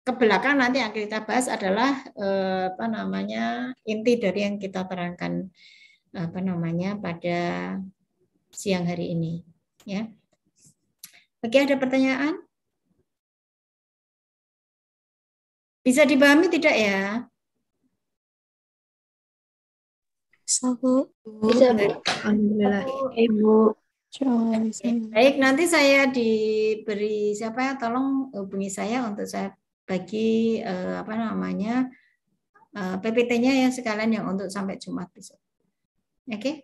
ke belakang nanti yang kita bahas adalah eh, apa namanya inti dari yang kita terangkan apa namanya pada siang hari ini ya. Oke, ada pertanyaan? Bisa dipahami tidak ya? Bisa, Bisa, Bu. Alhamdulillah. Ibu. Iya, Baik, nanti saya diberi siapa ya tolong hubungi saya untuk saya bagi uh, apa namanya uh, eh, PPT-nya ya sekalian yang untuk sampai Jumat besok. Oke? Okay?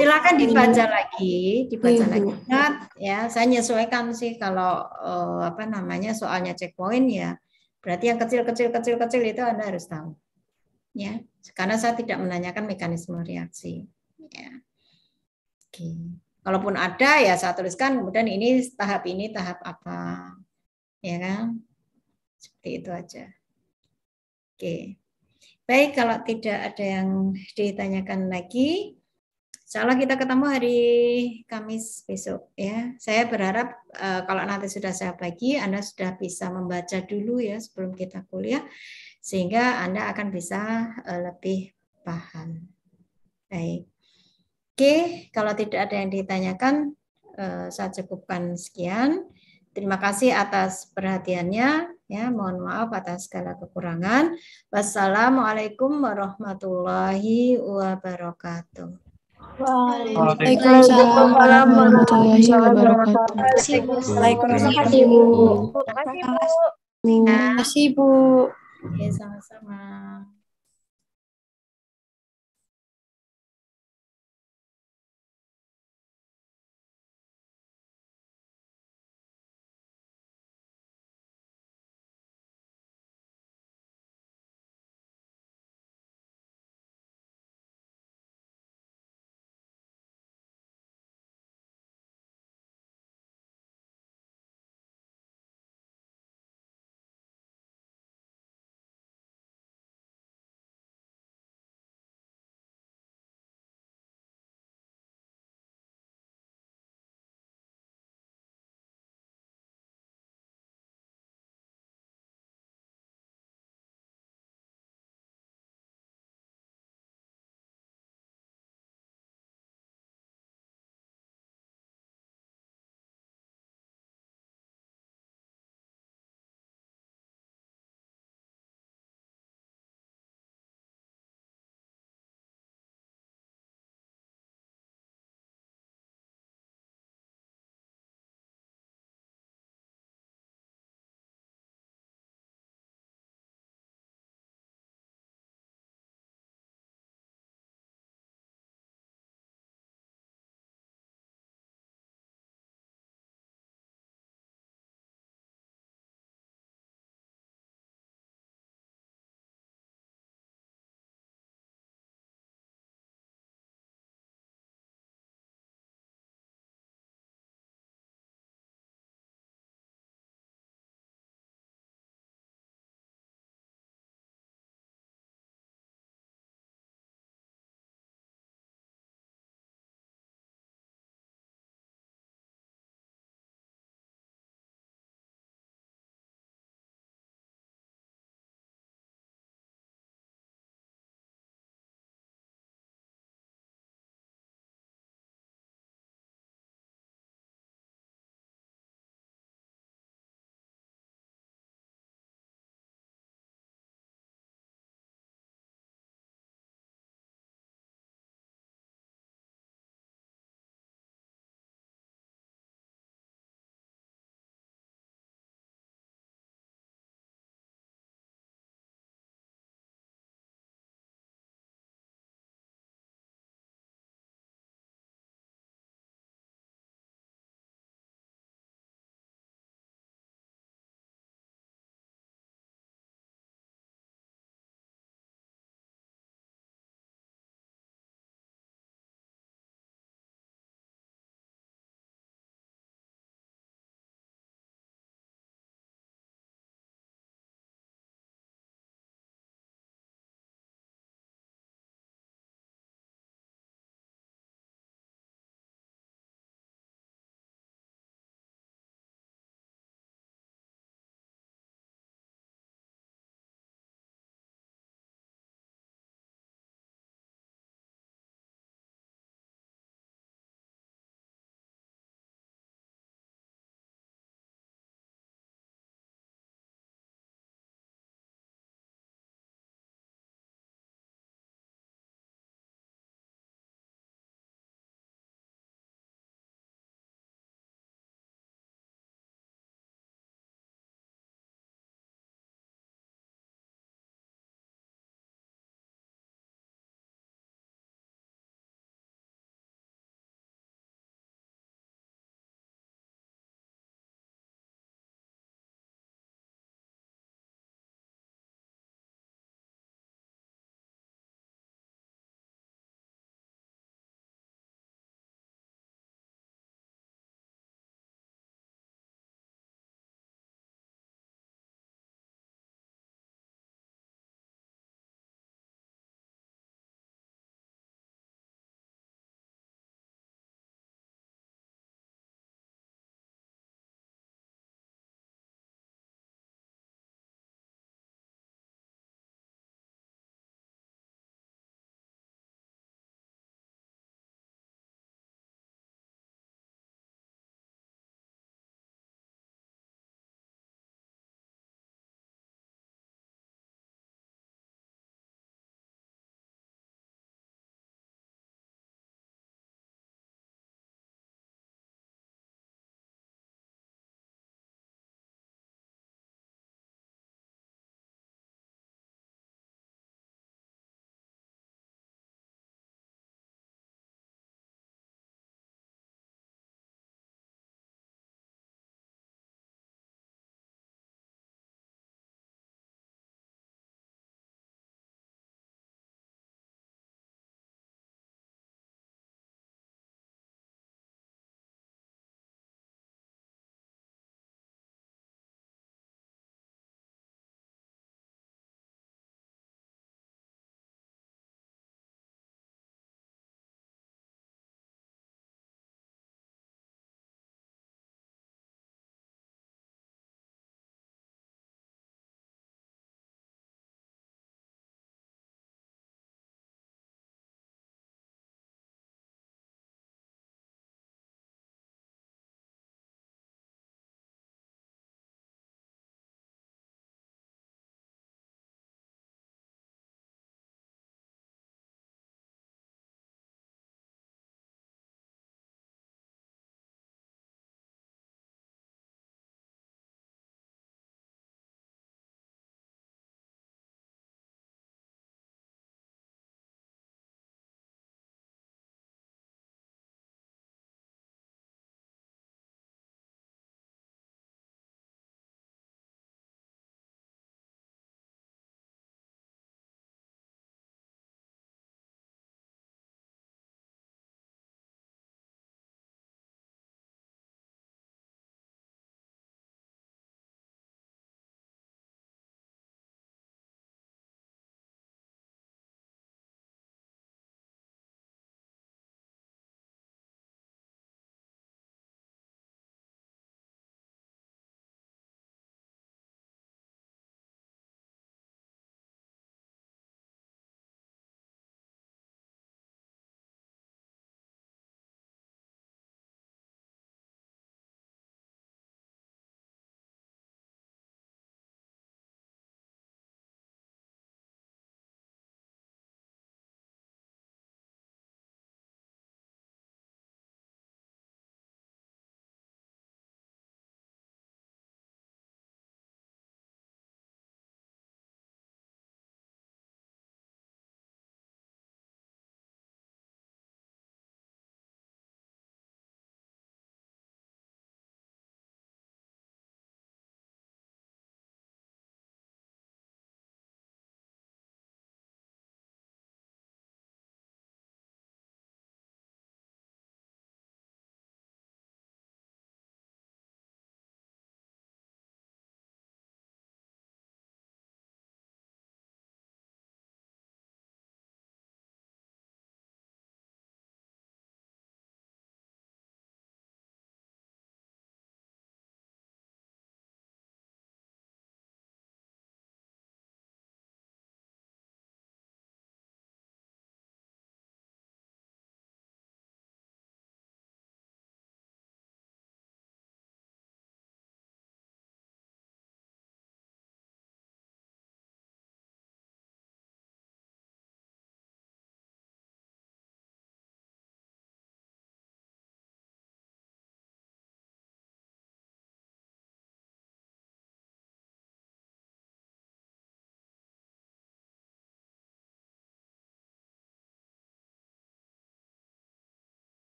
silakan dibaca lagi, dibaca Ibu. lagi. Ingat ya, saya menyesuaikan sih kalau uh, apa namanya soalnya checkpoint ya. Berarti yang kecil-kecil kecil-kecil itu Anda harus tahu. Ya, karena saya tidak menanyakan mekanisme reaksi. Ya. Oke. Kalaupun ada ya saya tuliskan kemudian ini tahap ini tahap apa ya kan? Seperti itu aja. Oke. Baik, kalau tidak ada yang ditanyakan lagi, salah kita ketemu hari Kamis besok ya. Saya berharap uh, kalau nanti sudah saya bagi, Anda sudah bisa membaca dulu ya sebelum kita kuliah, sehingga Anda akan bisa uh, lebih paham. Baik. Oke, kalau tidak ada yang ditanyakan, eh, saya cukupkan sekian. Terima kasih atas perhatiannya. Ya, mohon maaf atas segala kekurangan. Wassalamualaikum warahmatullahi wabarakatuh. Waalaikumsalam warahmatullahi wabarakatuh. Terima kasih Bu. Terima kasih Bu. Terima kasih Bu. Ya, sama-sama.